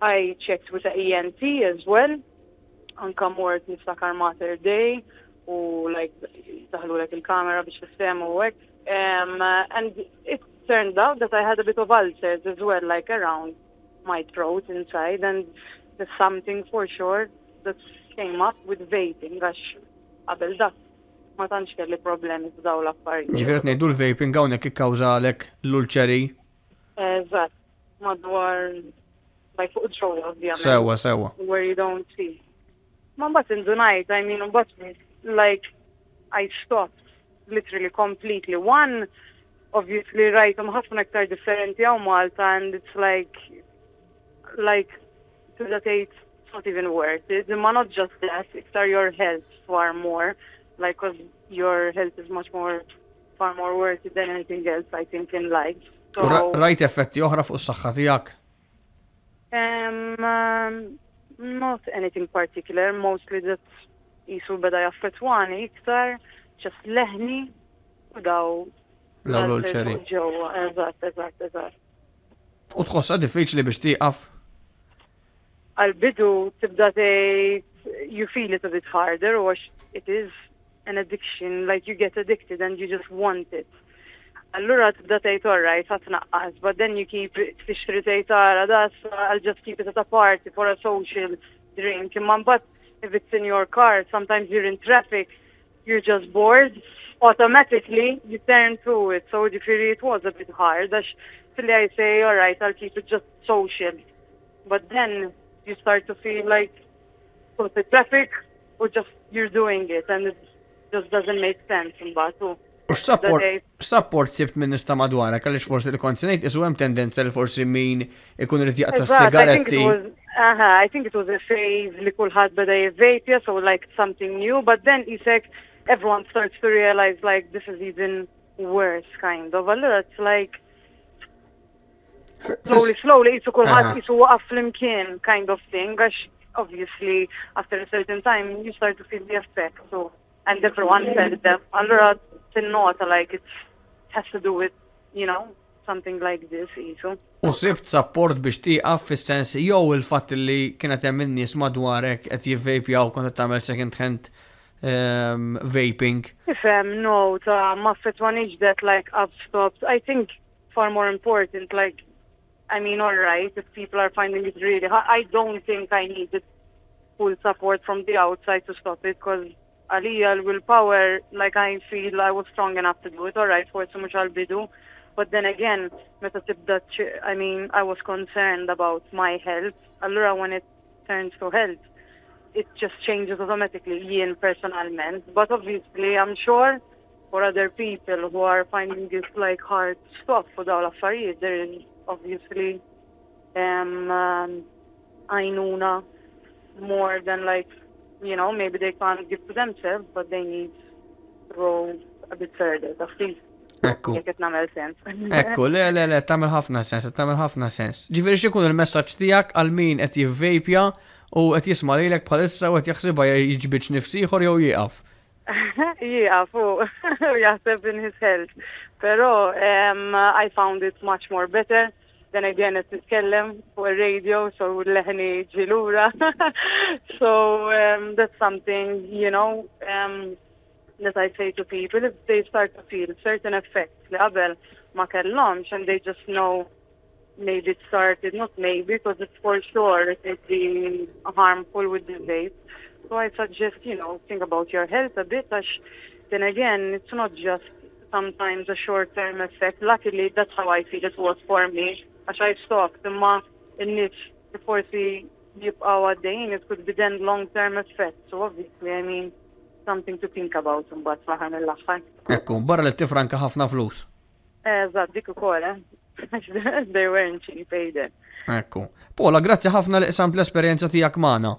I checked with the ENT as well come anka mort niftakar mater day u like taħlu like il-kamera biex fissem u għek. Um, and it turned out that I had a bit of ulcers as well, like around my throat inside, and there's something for sure that came up with vaping, għax għabel dak ma tantx kelli problemi f'daw l-affarijiet. Ġifier ngħidu l-vaping hawnhekk ikkawża għalek l-ulċeri. Eżatt, madwar like fuq ġewwa ovvjament. Sewwa, sewwa. Where you don't see. Ma mbagħad indunajt, I mean, mbagħad like I stopped literally completely. One, obviously, right, I'm half an nektar differenti għaw Malta, and it's like, like, to that age, it's not even worth it. And not just that, it's your health far more, like, cause your health is much more, far more worth it than anything else, I think, in life. So, right Effect. You have s-saxħa Um, not anything particular, mostly that's jisu beda jaffetwani iktar, ċas leħni u daw. Lawlu l-ċeri. eżat, eżat, eżat. U tħossa diffiċli biex tiqaf? Għal-bidu tibda tgħid you feel it a bit harder għax it is an addiction, like you get addicted and you just want it. Allura tibda tgħid alright ħadd naqqas, but then you keep tixtri tgħid tara das I'll just keep it at a party for a social drink. Imma bat, if it's in your car, sometimes you're in traffic, you're just bored, automatically you turn to it. So ġifiri, it was a bit hard. That's I say, all right, I'll keep it just social. But then you start to feel like, so the traffic, or just you're doing it, and it just doesn't make sense in Batu. U x-support sibt minn nista madwara, għaliex forsi li konsenajt, iżu għem tendenza li forsi min ikun rrit jaqta s-sigaretti. uh-huh, I think it was a phase, but kulħadd have jevvejtja, so like something new, but then isek, everyone starts to realize like this is even worse kind of. Allura it's like, slowly, slowly, jisu It's a waqaf uh-huh. flimkien kind of thing, għax obviously after a certain time you start to feel the effect, so, and everyone said that. Allura not like it has to do with, you know, something like this isu. U sibt support biex tiqaf fis-sens jew il fat li kiena hemm in-nies madwarek qed jivvejpjaw kont qed tamel second hand um, vaping. Ifhem, no, ta' ma fetwanix that like I've stopped. I think far more important like I mean, all right, if people are finding it really hard, I don't think I need full support from the outside to stop it because għalija will power like I feel I was strong enough to do it, all right, much I'll be bidu But then again, meta tibda, I mean, I was concerned about my health. Allura, when it turns to health, it just changes automatically, in personalment. But obviously, I'm sure for other people who are finding this like hard stuff for the affarijiet, there is obviously um, um, Ainuna more than like, you know, maybe they can't give to themselves, but they need to grow a bit further. That's it. Ekku. Ekku, le, le, le, tamil ħafna sens, tamil ħafna sens. Ġifiri xikun il-messagġ tijak għal min għet jivvejpja u qed jisma' lilek bħalissa u qed jaħsibha jiġbiċ nifsiħor jow jieqaf. Jieqaf u jaxsib in his health. Però I found it much more better then again qed nitkellem fuq il radio so l leħni ġilura. so um, that's something, you know, um, li I say to people if they start to feel certain effects li qabel ma kellhomx and they just know maybe it started, not maybe, because it's for sure it's been harmful with the vape. So I suggest, you know, think about your health a bit. Then again, it's not just sometimes a short-term effect. Luckily, that's how I feel it was for me. As I stopped, the month in which before force we keep our day, it could be then long-term effects. So obviously, I mean, something to think about bat maħan l-aħħar. Ekku, barra li tifranka ħafna flus. Eh, Eżad, dik ukoll, eh. they weren't cheap either. Ekku. Pola, grazzi ħafna li qsamt l-esperjenza tiegħek magħna.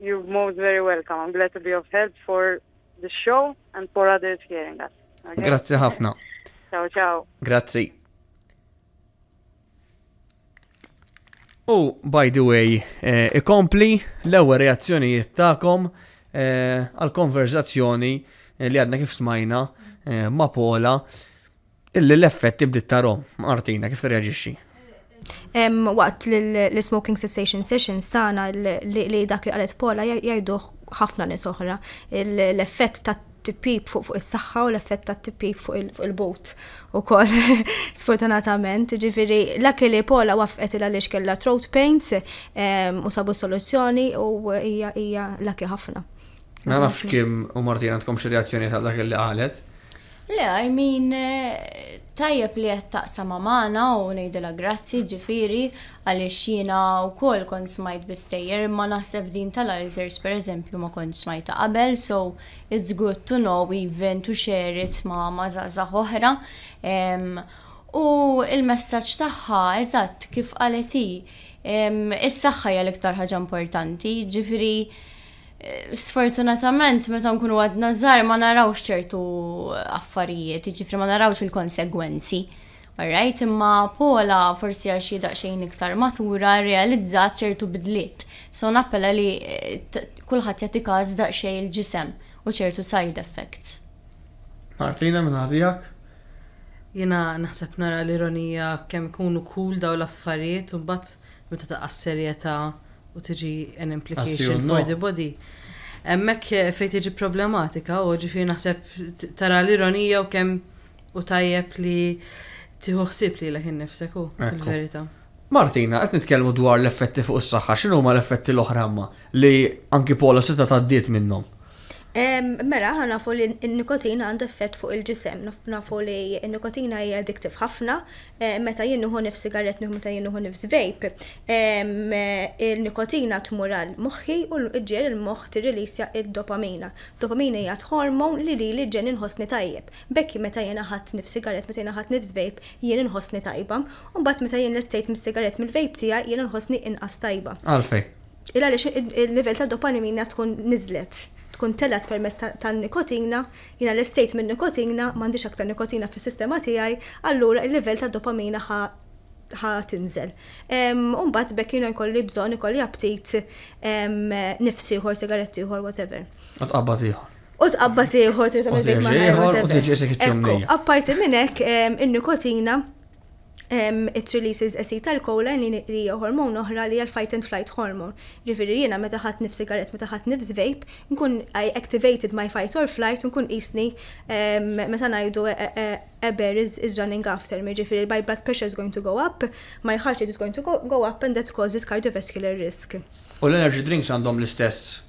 You're most very welcome. I'm glad to be of help for the show and for others hearing us. Grazzi ħafna. Ciao, ciao. Grazzi. U, oh, by the way, eh, ikompli l-ewwel reazzjonijiet tagħkom Eh, għal-konverzazzjoni eh, li għadna kif smajna eh, ma' Pola illi l-effett tibdit tarom. Martina, kif reagixxi? Waqt l-Smoking Cessation Sessions stana li dak li qalet Pola jgħiduh ħafna nisoħra: l-effett ta' t fuq fuq is-saħħa u l-effett ta' t-tipip fuq il-bot u koll sfortunatament. Ġifiri, l akke li Pola wafqet il għaliex kellha throat paints u sabu soluzzjoni u hija l akke ħafna. Ma nafx kim u Martina għandkom xi reazzjoni ta' dak li qalet. Le, I mean, eh, tajjeb li qed taqsam magħna u ngħidilha grazzi ġifieri għaliex jiena wkoll kont smajt bistejjer imma naħseb din tal-Alzers pereżempju ma kont smajta qabel, so it's good to know even to share it ma' ma' oħra. U il-messaġġ tagħha eżatt kif hi, is-saħħa hija l-iktar ħaġa importanti, ġifieri sfortunatament meta nkunu għadna żgħar ma narawx ċertu affarijiet, iġifri ma narawx il-konsegwenzi. Alright, imma Pola forsi għax xi daqsxejn iktar matura realizzat ċertu bidliet. So nappella li eh, kulħadd jagħti każ daqsxejn il-ġisem u ċertu side effects. Martina minn għadijak? Jina naħseb nara l-ironija kemm ikunu kull daw l-affarijiet u mbagħad meta taqas serjetà u tiġi an implication for the body emmek fejt iġi problematika u ġifir naħseb tara l-ironija u kem u tajjeb li tiħuħsib li l-għin nifsek u l verita Martina, għet nitkellmu dwar l-effetti fuq s-saxħa, xinu ma l-effetti l-oħramma li anki pola sita taddiet minnom Mela, ħana nafu li n-nikotina għandha effett fuq il-ġisem, nafu li n-nikotina hija addiktiv ħafna, eh, meta jien nif sigaret nuħu meta jinnuħu nif zvejp. Eh, il-nikotina tmur għal moħħi u l-ġiel il-moħħ tirrilisja il dopamina Dopamina hija hormon li li li ġen inħossni tajjeb. Bekki meta jien ħadd nif sigaret, meta jien ħadd nif zvejp, jien inħossni tajba. U mbagħad meta jien l-estejt mis-sigaret mill vejp tiegħi jien inħossni inqas tajba. Għalfej. Il għaliex il-level ta' dopamina tkun nizlet tkun tellat permess tan-nikotina, jina l-estate minn nikotina, mandiċ aktar nikotina fis-sistema tiegħi, allura il-livell ta' dopamina ħa ħa tinżel. Umbat bekk jina jkolli bżon, jkolli aptit nifsi ħor, sigaretti ħor, whatever. Għatqabbat ieħor. U tqabbat ieħor, trid tagħmel dik ma' ieħor. Apparti minn hekk in-nikotina it-releases acetylcholine li li hormon oħra li hija fight and flight hormone. Ġifieri jiena meta ħadd nif sigaret, meta ħadd nif vape, nkun I activated my fight or flight u nkun um, meta ngħidu a e, e, e, bear is, is running after me. Ġifieri my blood pressure is going to go up, my heart rate is going to go, go up and that causes cardiovascular risk. U l-energy drinks għandhom l-istess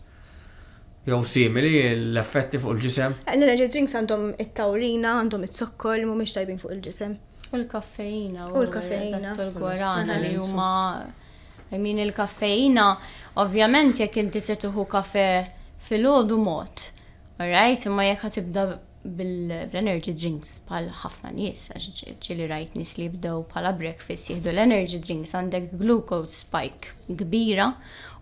jew simili l-effetti fuq il-ġisem? L-energy drinks għandhom it-tawrina, għandhom it-sokkol, mhumiex tajbin fuq il-ġisem. U l-kaffeina. U l-kaffeina. Eh, U l-gwarana li huma. Min il-kaffeina, ovvjament jekk inti se tuħu kafe fil-ħodu mod. Alright, imma jekk tibda bil-energy drinks bħal ħafna nies, ċili rajt nis li bdew bħala breakfast jihdu l-energy drinks għandek glucose spike kbira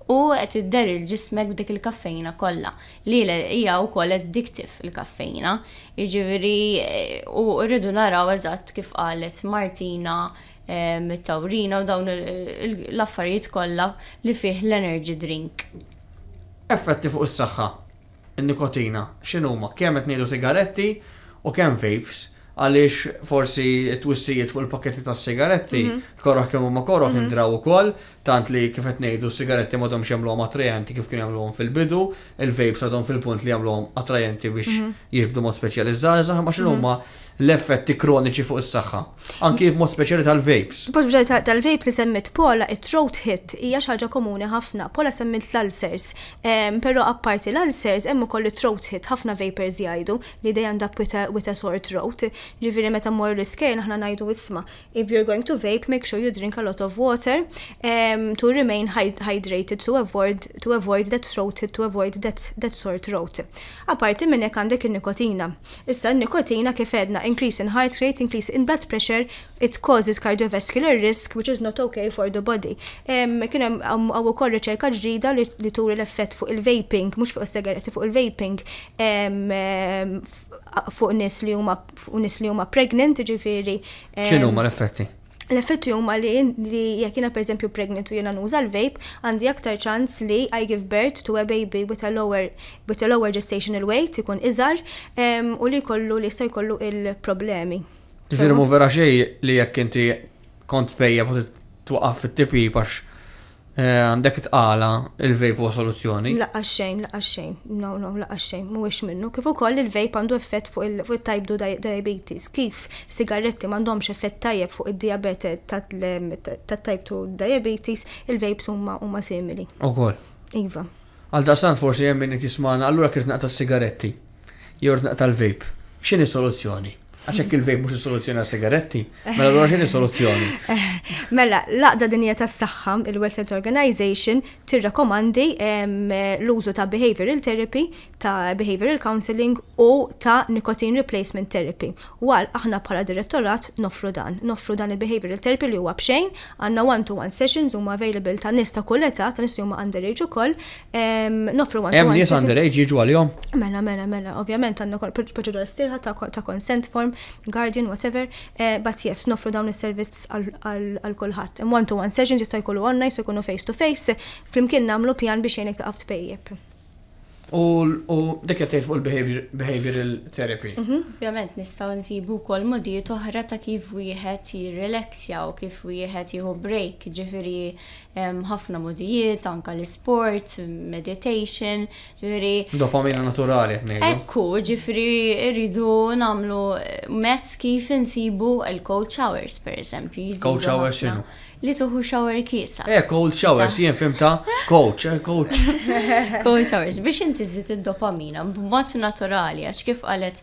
u qed der il ġismek b'dik il-kaffejna kollha. Li hija wkoll addiktif il-kaffejna. Iġiviri eh, u rridu naraw eżatt kif qalet Martina eh, mit-tawrina u dawn l-affarijiet kollha li fih l-energy drink. Effetti fuq is-saħħa. Il-nikotina, x'inhuma? Kemm qed ngħidu sigaretti u kemm vapes għaliex forsi t twissijiet fuq il-pakketti tas sigaretti, mhm. korroħ kemm huma korroħ mhm. indraw ukoll, tant li kif qed ngħidu sigaretti m'għadhom jagħmluhom attrajenti kif kien jagħmluhom fil-bidu, il-vapes għadhom fil-punt li jagħmluhom attrajenti biex mhm. jirbdu mod speċjalizzati, saħ ma x'inhu mhm. huma l-effetti kroniċi fuq is-saħħa. Anki mod speċjali tal-vapes. Bħuġġa tal-vape li semmit pola, it-throat hit hija xi ħaġa komuni ħafna. Pola semmit l-ulcers, ehm, però apparti l-ulcers hemm ukoll it-throat hit ħafna vapers jgħidu li dejjem dab with a sore throat. Ġifieri meta mmorru l-iskejn aħna ngħidu isma' if you're going to vape make sure you drink a lot of water. Ehm, um, to remain hydrated, to avoid, to avoid that throat to avoid that, that sore throat. Aparti hekk għandek il-nikotina. Issa il-nikotina kif edna, increase in heart rate, increase in blood pressure, it causes cardiovascular risk, which is not okay for the body. Um, um, għaw ukoll riċerka ġdida li, li turi l-effett fuq il-vaping, mhux fuq is sigaretti fuq il-vaping, um, um fuq nis li huma pregnant, ġifiri. ċinu um, ma l-effetti? L-effetti huma li li jekk jiena pereżempju pregnant u jiena nuża l-vape, għandi aktar ċans li I give birth to a baby with a lower with a lower gestational weight ikun iżar u li kollu li jista' jkollu il-problemi. Ġifieri mu vera xej li jekk inti kont pejja twaqaf fit-tipi għax Eh, għandek t'għala il-vape u soluzzjoni. Laqqa xejn, laqqa xejn, no, no, laqqa xejn, mhuwiex minnu. Kif ukoll il-vape għandu effett fuq il-type 2 diabetes, kif sigaretti m'għandhomx effett tajjeb fuq id-diabete ta' type 2 diabetes, il summa huma ma simili. Ukoll. Iva. Għal daqstan forsi hemm min ismana allura kif naqta' sigaretti jew naqta' l-vape. X'inhi soluzzjoni? Għaxek il-vejp mux soluzzjoni għal sigaretti. Mela l xini soluzzjoni. Eh, mela, laqda dinja tas saħħa il-World Health Organization tirrakomandi l-użu ta' behavioral therapy, ta' behavioral counseling u ta' nicotine replacement therapy. U għal aħna bħala direttorat nofru dan. Nofru dan il-behavioral therapy li huwa bxejn, għanna one-to-one sessions huma available ta' nista ta' kulleta, ta' nista huma underage u koll. Nofru one-to-one. Hemm nies underage jiġu għal-jom? Mela, mela, mela. Ovvjament għandna kol proċedura stirħa ta' consent form Guardian, whatever, uh, but yes, nofru dawn il-servizz għal kulħadd. One-to-one sessions jista' jkollu online, jista' jkunu face-to-face, flimkien namlu pjan biex jgħinek taqaf tpejjeb. U dik qed fuq il-behavioral therapy. Mhm, ovvjament nistgħu nsibu wkoll modijiet oħra ta' kif wieħed jirrelaxja u kif wieħed jieħu break, ġifieri ħafna modijiet, anka l-sport, meditation, ġifieri. Dopamina naturali. Ekku, ġifieri rridu nagħmlu mezz kif insibu il-coach hours, per eżempju. Coach hours xinu? li tuħu shower kiesa. Eh, cold showers, jen fimta, coach, eh, coach. Cold showers, biex inti zit dopamina b'mod naturali, għax kif qalet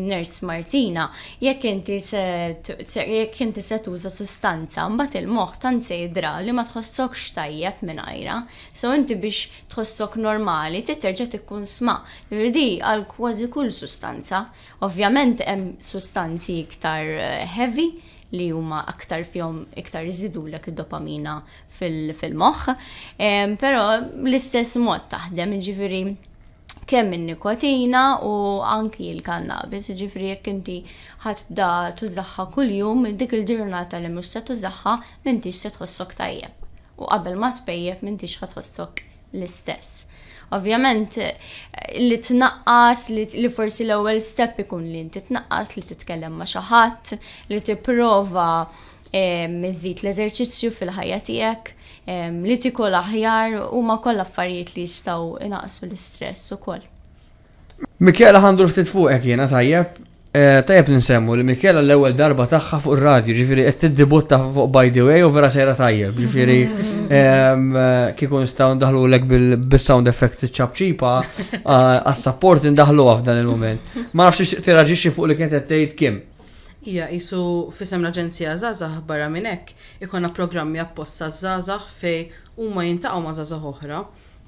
nurse Martina, jekk inti se jekk inti se tuża sustanza, mbagħad il-moħħ tant se jidra li ma tħossokx tajjeb mingħajra. So inti biex tħossok normali, titerġa' tikkun sma. Irdi għal kważi kull sustanza. Ovvjament hemm sustanzi iktar eh, heavy, li huma aktar fjom iktar iżidu l dopamina fil-moħħ. Però l-istess mod taħdem ġifiri kemm in-nikotina u anki l-kannabis, ġifri jekk inti ħatbda tużaħħa kuljum dik il-ġurnata li mhux se tużaħħa m'intix se tħossok tajjeb. U qabel ma tpejjeb m'intix ħatħossok l-istess. Ovvjament, li tnaqqas li forsi l-ewwel step ikun li inti tnaqqas li titkellem ma' xi ħadd, li tipprova miżid ehm, l-eżerċizzju fil-ħajja tiegħek, ehm, li tikol aħjar u ma koll affarijiet li jistgħu inaqsu l-istress ukoll. Mikjela ħandur ftit fuqek jiena tajjeb, Eh, Tajab nsemmu li Mikela l-ewel darba taħħa fuq il-radio, ġifiri, għed t-dibutta fuq by the way u vera sejra tajjeb, ġifiri, eh, kikun staw ndaħlu l-ek bil-sound effects ċabċipa, għas-support ndaħlu għafdan il-moment. Ma nafx t-raġiċi fuq li kienet t-tejt kim. Ija, jisu fisem l-Aġenzija Zazah barra minnek, ikonna programmi apposta Zazah fej u ma jintaqaw ma Zazah oħra,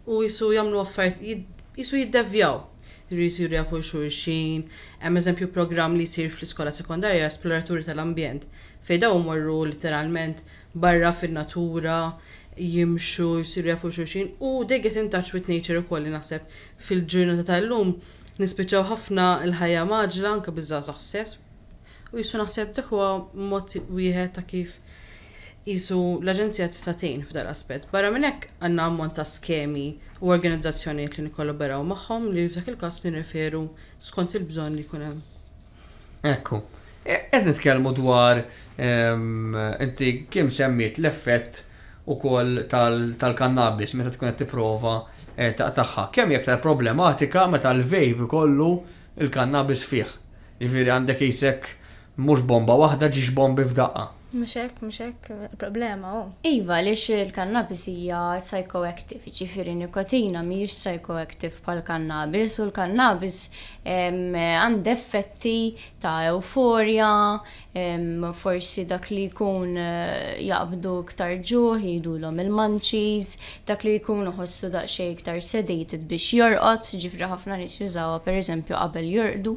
u jisu jamlu affarijiet, jisu jiddevjaw jrisu jafu xurxin. Hemm eżempju programm li jsir fl-iskola sekondarja esploraturi tal-ambjent fejn daw morru literalment barra fin-natura, jimxu, jsir jafu xurxin u they get in touch with nature u kolli naħseb fil-ġurnata tal-lum Nispiċċaw ħafna l-ħajja maġla anka bizzazax stess u jisu naħseb dak huwa mod wieħed ta' kif jisu l-Aġenzija tista' tgħin f'dal aspett. Barra minn hekk għandna ammont ta' skemi u organizzazzjonijiet li nikkollaboraw magħhom li f'dak il-każ nirreferu skont il-bżonn li jkun hemm. Ekku. E, qed nitkellmu dwar inti kemm semmiet l-effett ukoll tal-kannabis meta tkun qed tipprova eh, tagħha. Kemm jekk problematika meta l-vape kollu il-kannabis fih. Jiġifieri għandek jisek mhux bomba waħda ġiex bombi f'daqqa. Mxek, mxek, problema, o. Oh. Iva, li il-kannabis hija psychoactive, ċifiri nikotina miex psychoactive pal kannabis u l-kannabis għand effetti ta' euforja, forsi dak li jkun eh, jaqbdu ktar ġuħ, jidu l-om il manċiz dak li jkun uħossu xej ktar sedated biex jorqot, ġifri ħafna nis jużawa per eżempju qabel jorqdu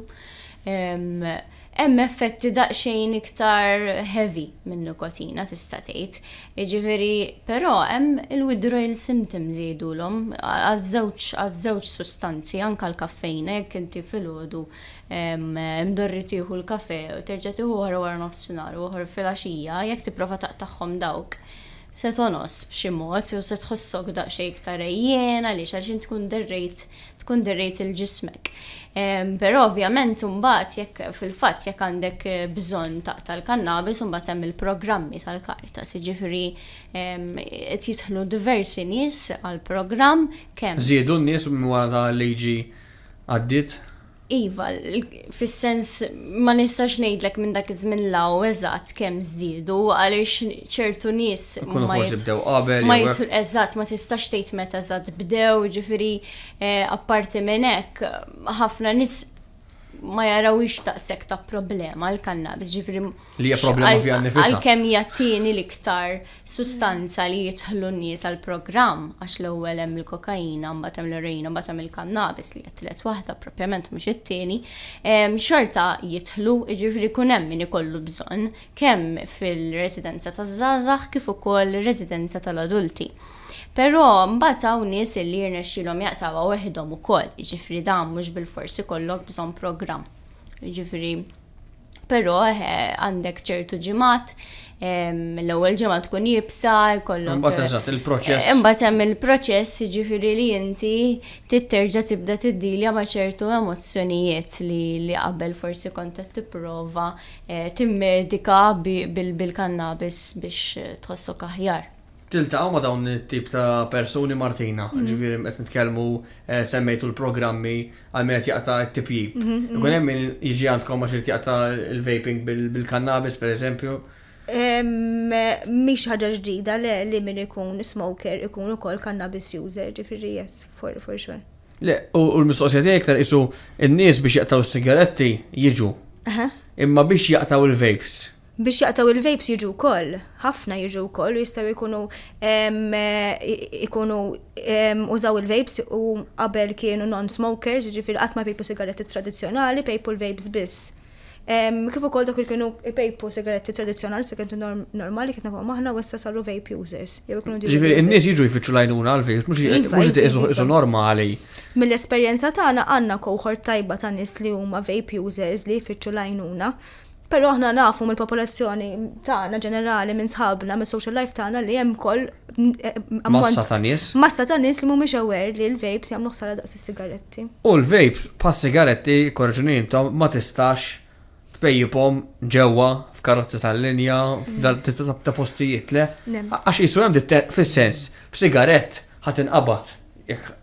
hemm effetti daqsxejn iktar heavy minn nikotina tista' tgħid. Jiġifieri però hemm il-withdrawal symptoms jgħidulhom għaż-żewġ għaż-żewġ sustanzi anke l-kaffejna jekk inti filgħodu mdorri tieħu l-kafe u terġa' tieħu oħra wara nofsinhar u oħra filgħaxija jekk tipprova taqtaħħom dawk se tonos b'xi mod u se tħossok daqsxejn iktar ejjena għaliex għax tkun derrejt tkun derrejt il-ġismek. Però ovvjament imbagħad jekk fil-fatt jekk għandek eh, bżonn ta' tal-kannabis imbagħad hemm il-programmi tal-karta, siġifieri qed jidħlu diversi nies għal-programm kemm. Żiedu n-nies l liġi għaddit Iva, fis-sens ma nistax ngħidlek minn dak iż-żmien law eżatt kemm żdiedu għaliex ċertu nies ma jibdew qabel. Ma jidħol eżatt, ma tistax tgħid meta eżatt bdew, ġifieri eh, apparti minn hekk ħafna nies ma jarawix taqsek ta' problema l-kannabis ġifri. Li hija fi għanni nifisa. Għal-kem jattini l-iktar sustanza li jitħlu n nis għal-program, għax l-ewwel hemm il-kokaina, mbagħad hemm l rejna mbatem il-kannabis li jattilet waħda propjament mhux it-tieni, xorta jitħlu ġifri kunem hemm min ikollu bżonn kemm fil-residenza taż zazax kif ukoll residenza tal-adulti. Pero mbagħad hawn nies li jirnexxilhom jaqtaw weħdhom ukoll, jiġifieri dan mhux bil-forsi kollok bżonn programm. Jiġifieri però eh, għandek ċertu ġimgħat l-ewwel ġimgħa tkun jibsa, jkollok. Imbagħad eh, eżatt il-proċess. Imbagħad eh, hemm il-proċess jiġifieri li inti titterġa' tibda tiddilja ma' ċertu emozzjonijiet li qabel forsi kont qed tipprova timmedika bil-kannabis biex tħossok aħjar tiltaqgħu ma' dawn it-tip ta' persuni Martina, mhm. ġifieri qed nitkellmu eh, semmejtu l-programmi għal meta jaqta' t-tipjib. Mhm, mhm. Ikun hemm min jiġi għandkom għax jaqta' il-vaping bil-kannabis pereżempju. Mhix ħaġa ġdida li min ikun smoker ikun ukoll kannabis user, ġifieri jess, for sure. Le, u l-mistoqsija tiegħek iktar isu n-nies biex jaqtaw s-sigaretti jiġu. Imma biex jaqtaw il-vapes biex jaqtaw il-vapes jiġu koll, ħafna jiġu koll, jistaw ikunu ikunu użaw il-vapes u qabel kienu non-smokers, ġifir għatma pejpu sigaretti tradizjonali, pejpu l-vapes biss. Kif ukoll dak kienu pejpu sigaretti tradizjonali, sigaretti normali kien nafhom aħna wessa saru vape users. Ġifieri in-nies jiġu jfittxu lajnuna għal-vape, iva, mhux jiġu iva, iva. normali. Mill-esperjenza tagħna għandna kohort tajba ta' nies li huma vape users li jfittxu lajnuna. Pero aħna nafu mill-popolazzjoni tagħna ġenerali minn sħabna minn social life tagħna li hemm ukoll eh, massa ta' nies. Massa ta' nies li mhumiex aware li l-vapes jagħmlu ħsara daqs is-sigaretti. U l-vapes pas sigaretti korġuni intom ma tistax tpejjibhom ġewwa f'karozza tal-linja f'dal ta' postijiet le. Għax isu hemm fis-sens b'sigarett ħatinqabad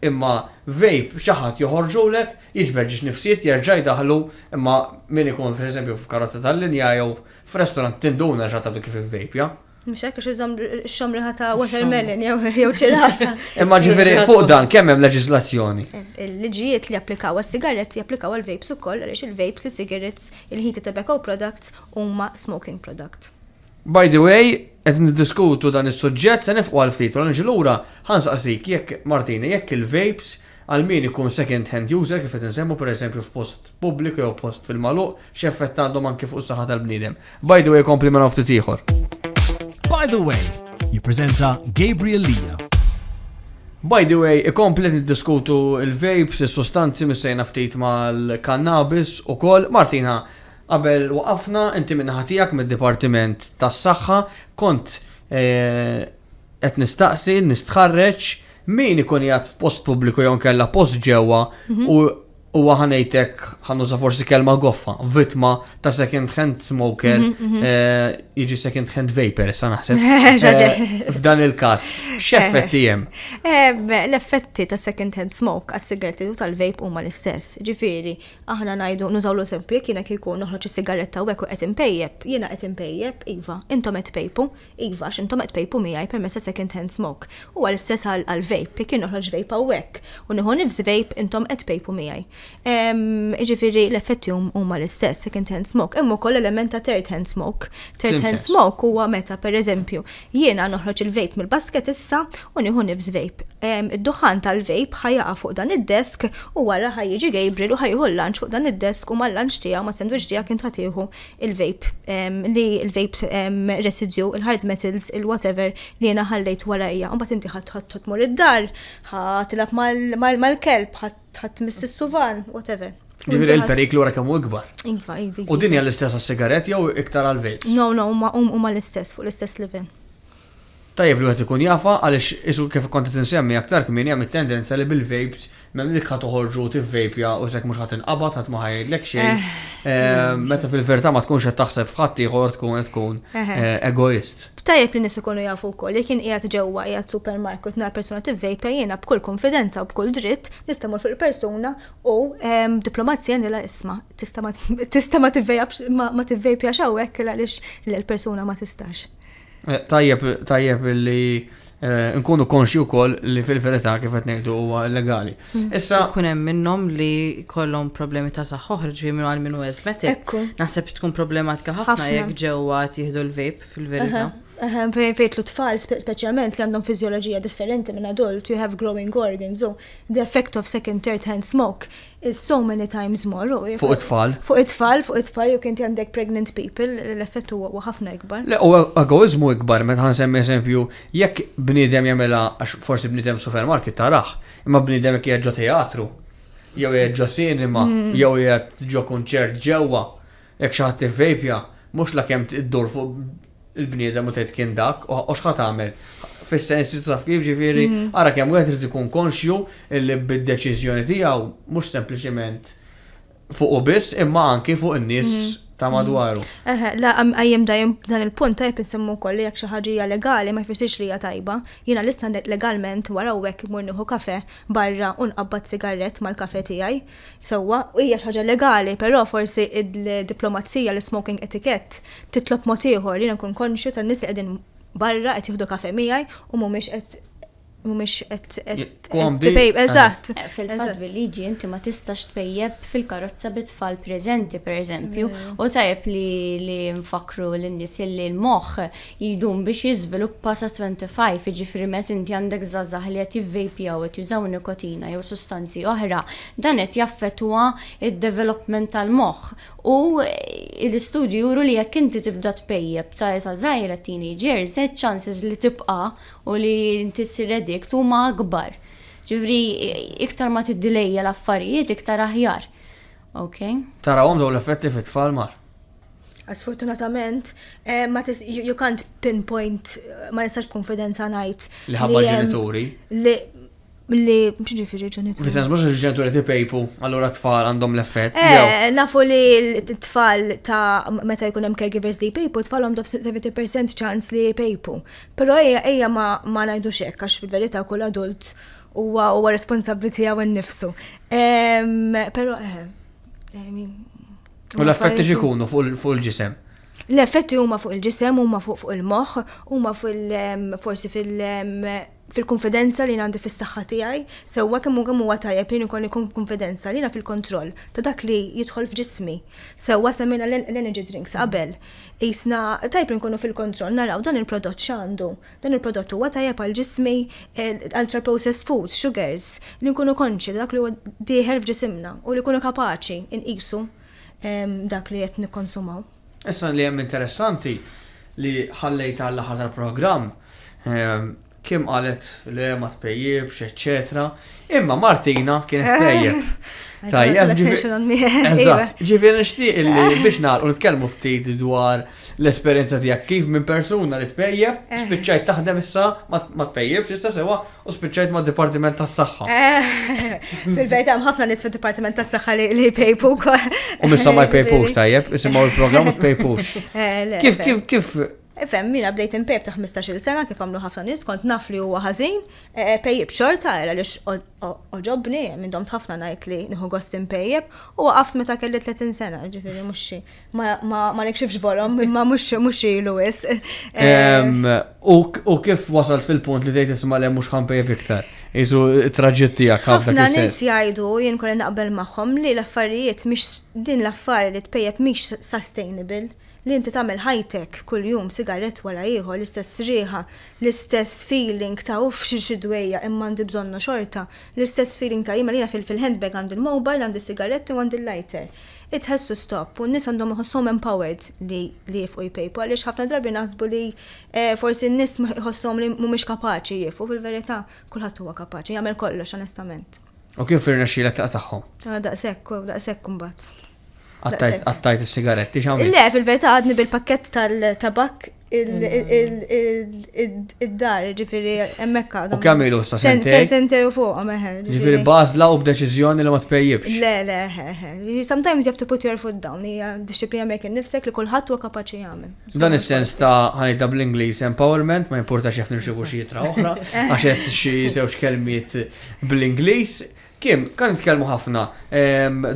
imma vape xaħat joħorġulek, lek, ġiġ nifsiet, jerġaj daħlu imma min ikun per eżempju f'karozza tal-linja jew f'restorant tinduna ġata du kif vape ja? Mxek, hekk zom iżom xomriħa ta' watermelon jew ċirasa. Imma ġifieri fuq dan kemm hemm leġislazzjoni? Eh, il-liġijiet li applikaw għas-sigaret japplikaw għal-vapes ukoll għaliex il-vapes, il cigarettes il-heated tobacco products huma smoking product. By the way, qed niddiskutu dan is-suġġett se nifqu għal ftit u l-ġilura għasik, jekk Martina jekk il-vapes għal min ikun second hand user kif qed insemmu pereżempju f'post pubbliku jew post fil-maluq ta' għandhom anki fuq s saħħa għal bniedem By the way, kompliment of ieħor. By the way, jippreżenta Gabriel Lija. By the way, ikomplet niddiskutu il-vapes, is sustanzi missejna ftit mal-kannabis u kol. Martina, Qabel waqafna, inti minnaħatijak mid-Dipartiment tas saħħa kont eh, qed nistaqsi, nistħarreċ, min ikun jgħat f'post pubbliku jew post ġewwa mhm. u u għahanejtek ħannuża forsi kelma goffa, vitma ta' second hand smoker, mhm, mhm. eh, iġi second hand vapor, sa' naħseb. Eh, f'dan il-kas, x'effetti hemm? Eh, l-effetti ta' second hand smoke għas sigaretti u tal-vape huma l-istess. Ġifieri, aħna ngħidu nużaw l-eżempju jekk jiena noħroġ is-sigaretta u għeku qed pejjeb, jiena qed pejjeb, iva, intom qed pejpu, iva, x'intom qed pejpu mi għaj permessa second hand smoke. Huwa l-istess għal vape, kien noħroġ vape u għek, u nieħu nifs vape intom qed pejpu mi Ġifiri l-effetti huma l-istess, second hand smoke. Imma koll element ta' third hand smoke. Third hand smoke huwa meta per eżempju jiena noħroġ il-vape mill-basket issa u nieħu nifs vape. Id-duħan tal-vape ħajaqa fuq dan id-desk u wara ħajjiġi Gabriel u ħajħu l-lunch fuq dan id-desk u mal-lunch tiegħu ma' sandwich tiegħek inta tieħu il-vape li il-vape residu, il-hard metals, il-whatever li jena ħallejt warajja. Un mbagħad inti ħat ħadd mur id-dar, ħatilab mal-kelb, ħat tħat missi s suvan whatever. Ġifir il periklu ra kamu ikbar. Iva, iva. U din hija iva. l-istess għas-sigaret jew iktar għal-vejt? No, no, umma l-istess fuq l-istess livell. Tajjeb li għet ikun jafa għalix isu kif kont tinsemmi aktar kmin jgħam it-tendenza li bil-vapes Mem mela kħat uħorġu t-vejpja u sekk mhux għatin inqabad għat ma ħajlek xejn. Eh. Eh, meta fil verta ma tkunx qed taħseb fħatti għor tkun qed tkun eh. egoist. Tajjeb li nisu kunu jafu wkoll kien qiegħed ġewwa jgħat supermarket persona persuna vejpja jiena b'kull konfidenza u b'kull dritt nistamur fil fuq il-persuna u ehm, diplomazija nilha isma' tista' ma t-vejpja xawek għaliex l-persuna ma tistax. Tajjeb tajjeb li Eh, nkunu konxi wkoll li fil-verità kif qed ngħidu huwa legali. Mm. Issa Kunem hemm minnhom li kollom problemi ta' saħħoħr ħorġi għal minnu esmetik. Naħseb tkun problematika ħafna jekk ġewwa tieħdu l vip fil-verità. Fejt l-tfal, specialment li għandhom fizjoloġija differenti minn adult, you have growing organs, so the effect of second, third hand smoke is so many times more. Oh, fuq it-tfal? Fuq it-tfal, fuq it-tfal, jew kinti għandek pregnant people, l-effett huwa ħafna ikbar. Le, u egoizmu ikbar, meta semmi eżempju, jekk bnidem jamela, għax forsi bnidem supermarket tarax, imma bnidem jekk jgħadġo teatru, jew jgħadġo cinema, mm. jew jgħadġo kunċert ġewwa, jekk xi ħadd tivvejpja, mhux la kemm id-dur fuq il-bniedem u tgħid kien dak u x'ħat għamel. Fis-sens li taf kif ġifieri mhm. ara kemm wieħed irid ikun konxju illi bid-deċiżjoni tiegħu mhux sempliċement fuq u biss imma anki fuq in-nies mhm ta' madwaru. Mm. Eħe, la, dajem dan il-punt tajb nsemmu kolli jek xaħġija legali ma jfissirx li hija tajba. Jina lista legalment wara hekk imur nieħu kafe barra u nqabbad sigarett mal-kafe tiegħi. Sewwa hija xaħġa legali, però forsi id-diplomazija l smoking etiket titlob mod ieħor li nkun konxju tan-nies qegħdin barra qed jihdu kafe mijaj, u mhumiex qed mhumiex qed tibejb, eżatt. Eh, fil fat bil-liġi inti ma tistax tpejjeb fil-karozza bit-tfal preżenti pereżempju, mela. u tajjeb li li nfakru l nies li l-moħħ jidum biex jiżviluppa sa 25, jiġifieri meta inti għandek zazah li qed jivvejpja u qed jużaw nikotina jew sustanzi oħra, dan qed jaffettwa id-development tal-moħħ U eh, l-istudju juru li jekk inti tibda tpejja ta' żgħira zaħira teenagers, set chances li tibqa u li inti s-reddikt u ma' akbar. Ġivri, iktar ma tiddilejja l-affarijiet, iktar aħjar. Ok? Tara għom daw l-effetti fit-tfal mar. Asfortunatament, eh, ma tis, you can't pinpoint, eh, ma nistax konfidenza najt. Li ħabba ġenituri. Li li mxġifiri ġenitur. Fisens, mux ġenitur ti pejpu, t tfal għandhom l-effett. Eh, nafu li t-tfal ta' meta jkun hemm caregivers li pejpu, tfal għandhom 70% ċans li pejpu. Pero eja, eja ma, ma najdu xek, għax fil-verita kull adult huwa għu responsabiliti għaw nifsu. Pero eh, eh U l-affetti xikunu fuq il-ġisem? L-effetti huma fuq il-ġisem, huma fuq fuq il-moħħ, huma forsi fil-konfidenza li għandi fis-saħħa tiegħi, sewwa kemm kemm huwa tajjeb li ikun konfidenza li fil-kontroll ta' dak li jidħol f'ġismi. Sewwa semmina l-energy drinks qabel. Isna tajb li nkunu fil-kontroll naraw dan il-prodott x'għandu. Dan il-prodott huwa tajjeb għal ġismi ultra eh, processed food, sugars, li nkunu konċi dak li huwa dieħel f'ġisimna u li nkunu kapaċi nqisu dak li qed nikkonsumaw. Issa li hemm interessanti li ħallejta għall ħatar program. Ehm, kim qalet le ma tpejjibx, eccetera. Imma Martina kienet eh. tajjeb. Tajjeb. Ġifir iva. nishtiq li eh. biex naqlu nitkellmu ftit dwar l-esperienza tiegħek kif minn persuna li tpejjeb, eh. spiċċajt taħdem issa ma tpejjebx issa sewa u spiċċajt ma' Dipartiment tas-Saħħa. Fil-verità hemm ħafna nies fid tas-Saħħa li jpejpu. U missa ma jpejpux tajjeb, isimgħu il-programm u tpejpux. Kif kif kif Fem, mina bdejt impep ta' 15 sena kif għamlu ħafna nis, kont naf li huwa ħażin, e, e, pejjib xorta, għera li oġobni, minn domt ħafna najt li nħu gost impejjib, u waqaf meta kelli 30 sena, ġifiri, muxi, ma nekxifx borom, ma muxi, muxi Lewis. E, u kif wasal fil-punt li dejt isma li mux ħampejjeb iktar? Isu traġettija kħafna. Ħafna nis jgħidu, jien kolli naqbel maħom li l-affarijiet, din l-affarijiet pejjib miex sustainable li inti tagħmel high-tech kuljum sigarett wara ieħor l-istess riħa, l-istess feeling ta' uff xi dwejja imma għandi bżonnu xorta, l-istess feeling ta' jiema fil fil-handbag għandi il-mobile, għandi sigaretti u għandi l-lighter. to stop u n nis għandhom iħossom empowered li li jifqu jpejpu għaliex ħafna drabi naħsbu li eh, forsi n-nies iħossom li mhumiex kapaċi jifqu fil-verità kulħadd huwa kapaċi jagħmel kollox onestament. U kif firna xilek sekku, ah, Daqsekk, sekku kumbat. Għattajt il-sigaretti il Le, fil-verta għadni bil-pakket tal-tabak mm. id-dar, ġifiri emmekka. U kemm ilu sta sente. Sente u fuq, meħe. Ġifiri bazla u b'deċizjoni li ma tpejjibx. Le, le, he, Sometimes you have to put your foot down, hija disċiplina mekin nifsek li kulħadd u kapaċi jagħmel. Dan is-sens ta' ħanibda bl-Ingliż empowerment, ma importax xefni nirċevu xie jitra oħra, għax qed xi żewġ kelmiet bl-Ingliż. Kim, kan nitkellmu ħafna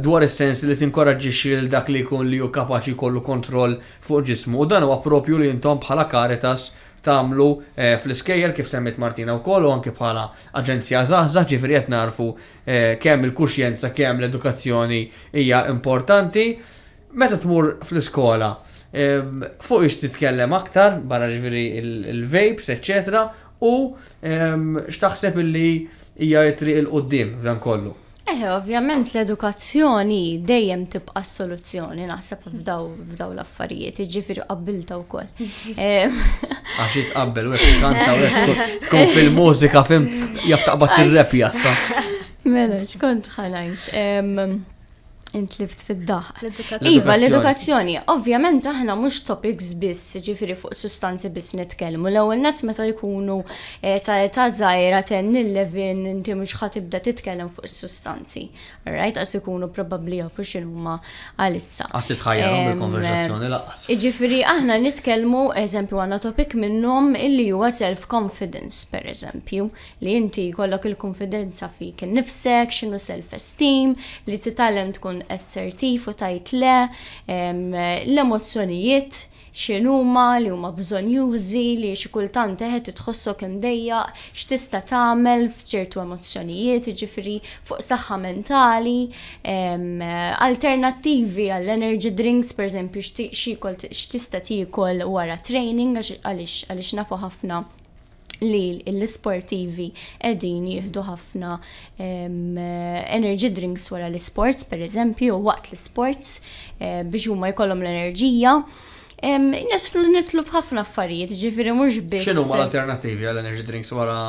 dwar is-sens li tinkoraġġixxi lil dak li jkun li hu kapaċi jkollu kontroll fuq ġismu u dan huwa propju li intom bħala Caritas tagħmlu eh, fl-iskejjer kif semmit Martina wkoll u anke bħala aġenzija żaħżaħ ġifri qed narfu eh, kemm il-kuxjenza kemm l-edukazzjoni hija importanti. Meta tmur fl-iskola fuq ix titkellem aktar barra ġifri il-vapes, eċċetera, u x'taħseb illi hija triq il-qoddim dan kollu. Eh, ovvjament l-edukazzjoni dejjem tibqa' soluzzjoni naħseb f'daw f'daw l-affarijiet, jiġifieri qabbilta wkoll. Għax jitqabbel u kanta u hekk tkun fil-mużika fim jaftaqbad il ir-rep jassa. Mela, x'kont ħanajt. Intlift fid-daħ. Iva, l-edukazzjoni. Ovvjament aħna mhux topics biss, ġifiri fuq sustanzi biss nitkellmu. L-ewwel net meta jkunu eh, ta' ta' żgħira ten il-levin inti mhux ħatibda titkellem fuq is-sustanzi. Rajt, għas ikunu probabbli għafu x'in huma għalissa. Qas titħajjarhom il-konversazzjoni laqas. Ġifiri aħna nitkellmu eżempju għanna topic minnhom illi huwa self-confidence pereżempju, li inti jkollok il-konfidenza fik nifsek, x'inhu self-esteem, li titgħallem tkun assertif u tajt le, l-emozzjonijiet x'inhuma li huma bżonn jużi li xi kultant teħed titħossok imdejjaq, x'tista' tagħmel f'ċertu emozzjonijiet, iġifieri fuq saħħa mentali, alternattivi għall-energy drinks pereżempju x'tista' tiekol wara training għaliex għaliex nafu ħafna li l-sportivi edin jihdu ħafna energy drinks wara l-sports, per eżempju, waqt l-sports eh, biex huma jkollhom l-enerġija. Nitlu nitlu f'ħafna affarijiet, ġifiri mhux biss. X'inhuma l-alternattivi għall-energy drinks wara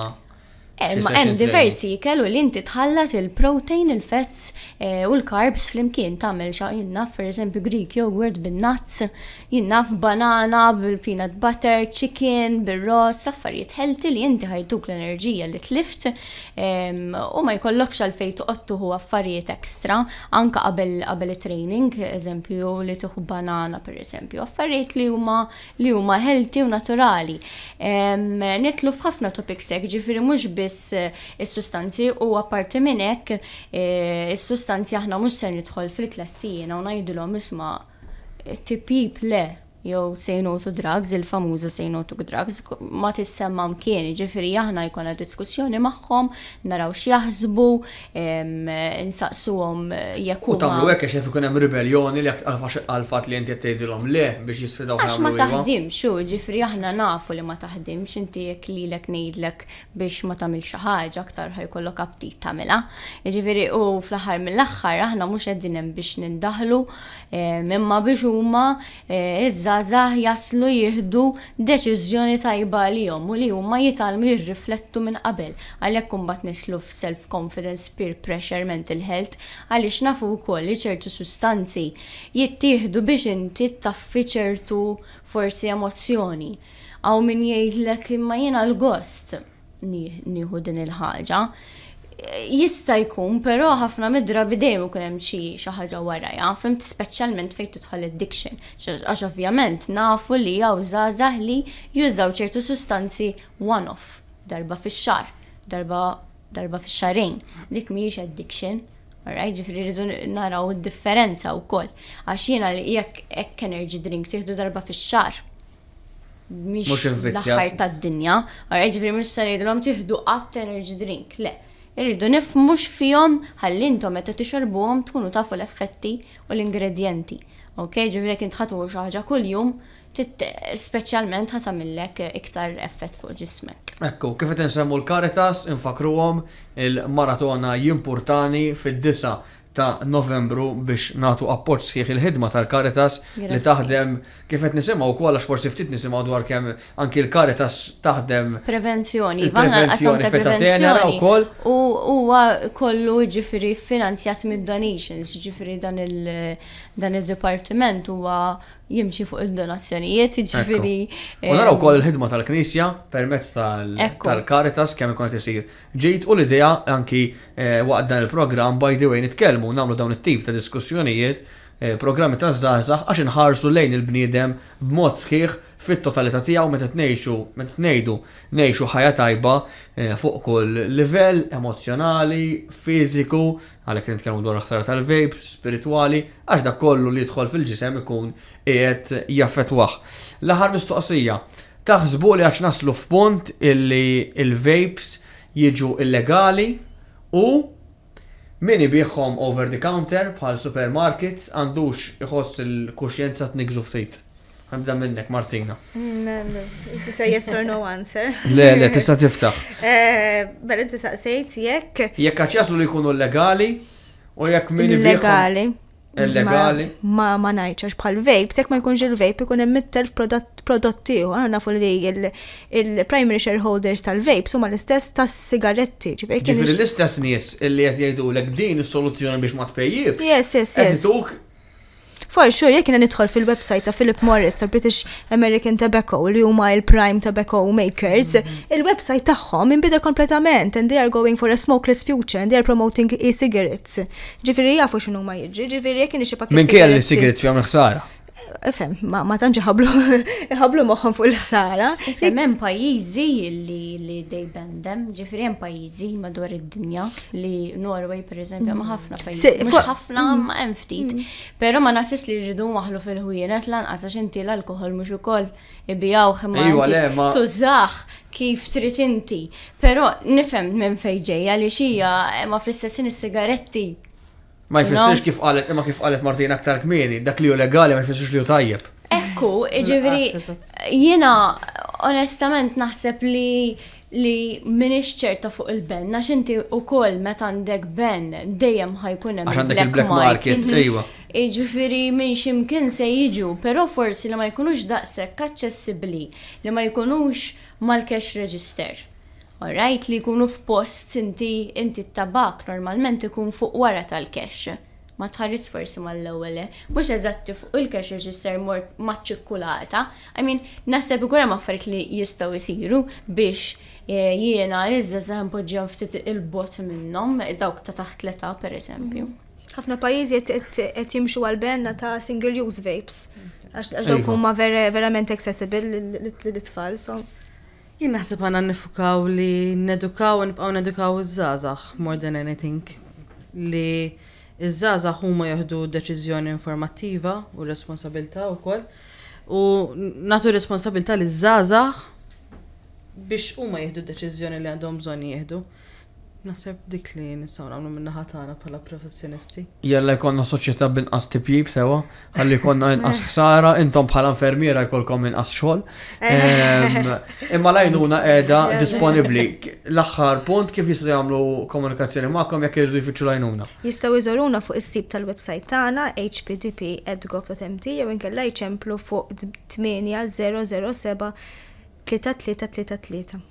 Ma hemm diversi kellu li inti tħallat il-protein, il-fats eh, u l-carbs flimkien tagħmel xa jinnaf pereżempju Greek yogurt bin-nuts, jinnaf banana bil-peanut butter, chicken, bir-ross, affarijiet healthy li inti ħajtuk l-enerġija li tlift u ma jkollokx għal fejn toqgħodtuħu affarijiet ekstra anka qabel qabel training eżempju li tuħu banana pereżempju, affarijiet li huma li huma healthy u naturali. Nitlu f'ħafna topics hekk, ġifieri mhux biss biss eh, is-sustanzi u apparti minn hekk eh, is-sustanzi aħna mhux se nidħol fil-klassijina u ngħidulhom isma' eh, tipip le jew say no to drugs, il-famuża say no to drugs, ma tissemma mkien, ġifiri jahna jkonna diskussjoni maħħom, naraw x'jaħsbu, għom jekku. U tagħmlu hekk għax ikun hemm ribellioni li għalfat li inti tgħidilhom le biex jisfidaw Għax ma iva. taħdim, xu, ġifiri aħna nafu li ma taħdimx li l lilek ngħidlek biex ma tamil xi ħaġa aktar kollok għabti tagħmilha. Ġifieri u fl-aħħar mill-aħħar aħna mhux għeddinem hemm biex nindahlu, imma biex huma eh, iż-żazah jaslu jieħdu deċiżjoni tajba li jom u li huma jitalmu jirriflettu minn qabel għalhekk kumbat nitlu f'self confidence peer pressure mental health għaliex nafu wkoll li ċertu sustanzi jittieħdu biex inti taffi ċertu forsi emozzjoni għaw min jgħidlek imma jiena l-gost nieħu din il-ħaġa jista' jkun, però ħafna midra bidejmu dejjem hemm xi ħaġa warajja, fimt speċjalment fejn tidħol addiction. Għax ovvjament nafu li hawn żgħażagħ li jużaw ċertu sustanzi one-off, darba fix-xar, darba darba fix-xarejn. Dik mhijiex addiction, Alright, ġifri rridu naraw differenza u koll. Għax jena li jekk energy drink tieħdu darba fix-xar. Mhix l-aħħar tad-dinja. Alright, ġifri mhux se ngħidilhom tieħdu qatt energy drink. Le, irridu nifmux fihom ħallintom meta tixorbuhom tkunu tafu l-effetti u l ingredjenti Ok, ġifri kien tħatu xaħġa kuljum speċjalment specialment ħatamillek iktar effett fuq ġismek. Ekku, kif qed insemmu l karitas infakruhom il-maratona jimportani fid-disa ta' novembru biex natu apport sħiħ il-ħidma tal-Karitas li taħdem kif qed nisimgħu wkoll għax forsi ftit nisimgħu dwar kemm anki l-Karitas taħdem prevenzjoni, prevenzjoni fetatena wkoll. U huwa kollu ġifieri finanzjat mid-donations, ġifieri dan il- dan il-dipartiment huwa jimxi fuq id-donazzjonijiet, ġifiri. U naraw ehm, kol il-ħidma tal-Knisja permezz tal-Karitas kemm ikun isir. Ġejt u l-idea anki eh, waqt dan il-programm by the way nitkellmu nagħmlu dawn it-tip ta' diskussjonijiet eh, programmi ta' żgħażagħ għax inħarsu lejn il-bniedem b'mod sħiħ fit-totalità tiegħu meta tnejxu meta tnejdu nejxu ħajja tajba eh, fuq kull livell emozjonali, fiżiku, għalhekk nitkellmu dwar aħtar tal vape spiritwali, għax dak kollu li jidħol fil-ġisem ikun qiegħed jaffetwaħ. L-aħħar mistoqsija, taħsbu li għax naslu f'punt illi il-vapes jiġu illegali u mini ibiħħom over the counter bħal supermarkets għandux iħoss il-kuxjenza t-nigżu ftit. Għabda minnek, Martina. Tisa mm, yes or no answer. Le, le, tista tiftaħ. Eh, Bel, inti saqsejt, jekk. Jekk għaxjaslu li jkunu legali, u jekk min Legali. Illegali. Ma ma najċax bħal vape, sekk ma jkunx il-vape ikun hemm mittel prodotti u għana nafu li il-primary shareholders tal-vape huma l-istess tas-sigaretti. Ġifiri l-istess nies illi qed jgħidu l din is-soluzzjoni biex ma tpejjibx. Yes, yes, yes. For sure, jek nidħol fil-website ta' Philip Morris ta' British American Tobacco li huma il-prime tobacco makers, mhm. il-website tagħhom inbidel kompletament and they are going for a smokeless future and they are promoting e-cigarettes. Ġifieri jafu x'inhu ma jiġri, ġifieri jekk inixi pakket. Minn kiel l-cigarettes jagħmel ħsara. Fem, ma tanġi ħablu, ħablu moħħom fuq il-ħsara. Fem, hemm pajjiżi li li dej bendem, ġifri hemm pajjiżi madwar id-dinja li Norway per eżempju ma ħafna mm. pajjiżi. Mhux ħafna mm. ma hemm ftit. Mm. Però ma nasis li rridu waħlu fil-ħwienet lanqas għax inti l-alkohol mhux ukoll ibijaw ħemma. Tużax kif trid inti. Però nifhem minn fejn ġejja li xija ma fl-istessin is-sigaretti Ma jfissirx kif qalet, imma kif qalet Martina aktar kmieni, dak li hu legali ma jfissirx li hu tajjeb. Ekku, iġivri, jiena onestament naħseb li li minix ċerta fuq il-ben, nax inti u koll meta għandek ben, dejjem ħajkun hemm għandek il-black market, sejwa. Iġifiri minn ximkien se jiġu, pero forsi li ma jkunux daqshekk aċċessibbli, li ma jkunux mal-cash register. Alright li jkunu f'post inti inti t-tabak normalment ikun fuq wara tal kesh Ma tħarris forsi mal-ewwel, eh? mhux eżatt fuq il-kex reġister mor maċċikkulata. I mean, naħseb ikun hemm affarijiet li jistgħu jsiru biex eh, jiena iż iżda poġġjam ftit il-bot minnhom dawk ta' taħt l-età pereżempju. Mhm. Ħafna pajjiżi qed jimxu għal-benna ta' single use vapes. Għax dawk iva. huma verament accessible lit-tfal, so. Jien naħseb għana nifukaw li nedukaw u nibqaw nedukaw iż-żazax more than anything li iż-żazax huma joħdu deċiżjoni informattiva u responsabilta wkoll u natu responsabilta li iż-żazax biex huma jieħdu deċiżjoni li għandhom bżonn jieħdu. Naseb dik li nistaw nagħmlu minn ħatana bħala professjonisti. Jalla jkollna soċjetà b'inqas tipjib sewa, ħalli jkollna inqas ħsara, intom bħala infermiera jkollkom inqas xogħol. Ehm, imma lajnuna qiegħda disponibbli. L-aħħar punt kif jistgħu jagħmlu komunikazzjoni magħkom jekk irridu jfittxu lajnuna. Jistgħu iżoruna fuq is-sib tal-website tagħna hpdp.gov.mt jew inkella jċemplu fuq 8007 3333.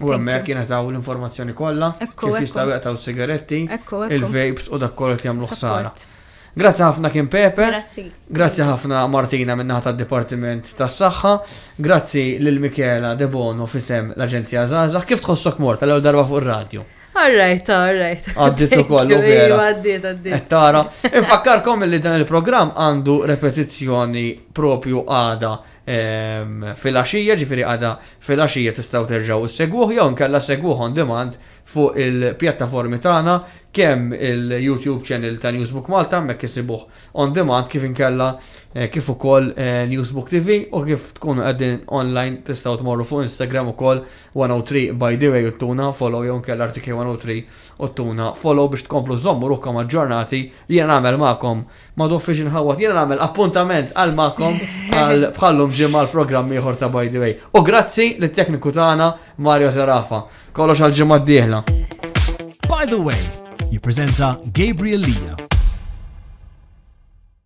U għemmek kienet taw l-informazzjoni kolla, kif jistaw jgħataw sigaretti, il-vapes u dak kollet jamlu ħsara. Grazzi ħafna kien Pepe. Grazzi ħafna Martina minna ta' Departiment tas saħħa Grazzi lil Michela De Bono fisem l-Aġenzija Zazax. Kif tħossok mort tal darba fuq ir-radju? Alright, alright. Għaddit u kollu vera. Iva, għaddit, għaddit. Infakkarkom li dan il programm għandu repetizzjoni propju għada Ehm, fil-axija, ġifiri għada fil-axija tistaw terġaw s-segwuħ, jew nkella segwuħ on demand fuq il-pjattaformi tagħna kemm il-YouTube channel ta' Newsbook Malta hemmhekk kisibuħ on demand kif inkella eh, kif ukoll eh, Newsbook TV u kif tkunu qegħdin online tistgħu tmorru fuq Instagram ukoll 103 by the way u tuna follow jew inkella RTK 103 u tuna follow biex tkomplu zommu ruħkom aġġornati jiena nagħmel magħkom ma doffiċ inħawat jiena nagħmel appuntament għal magħkom għal bħallum ġimgħa l-programm ieħor ta' by the way. U grazzi lit-tekniku tagħna Mario Zarafa. Kollox għal ġimgħa d-dieħla. By the way, your presenter Gabriel Leah.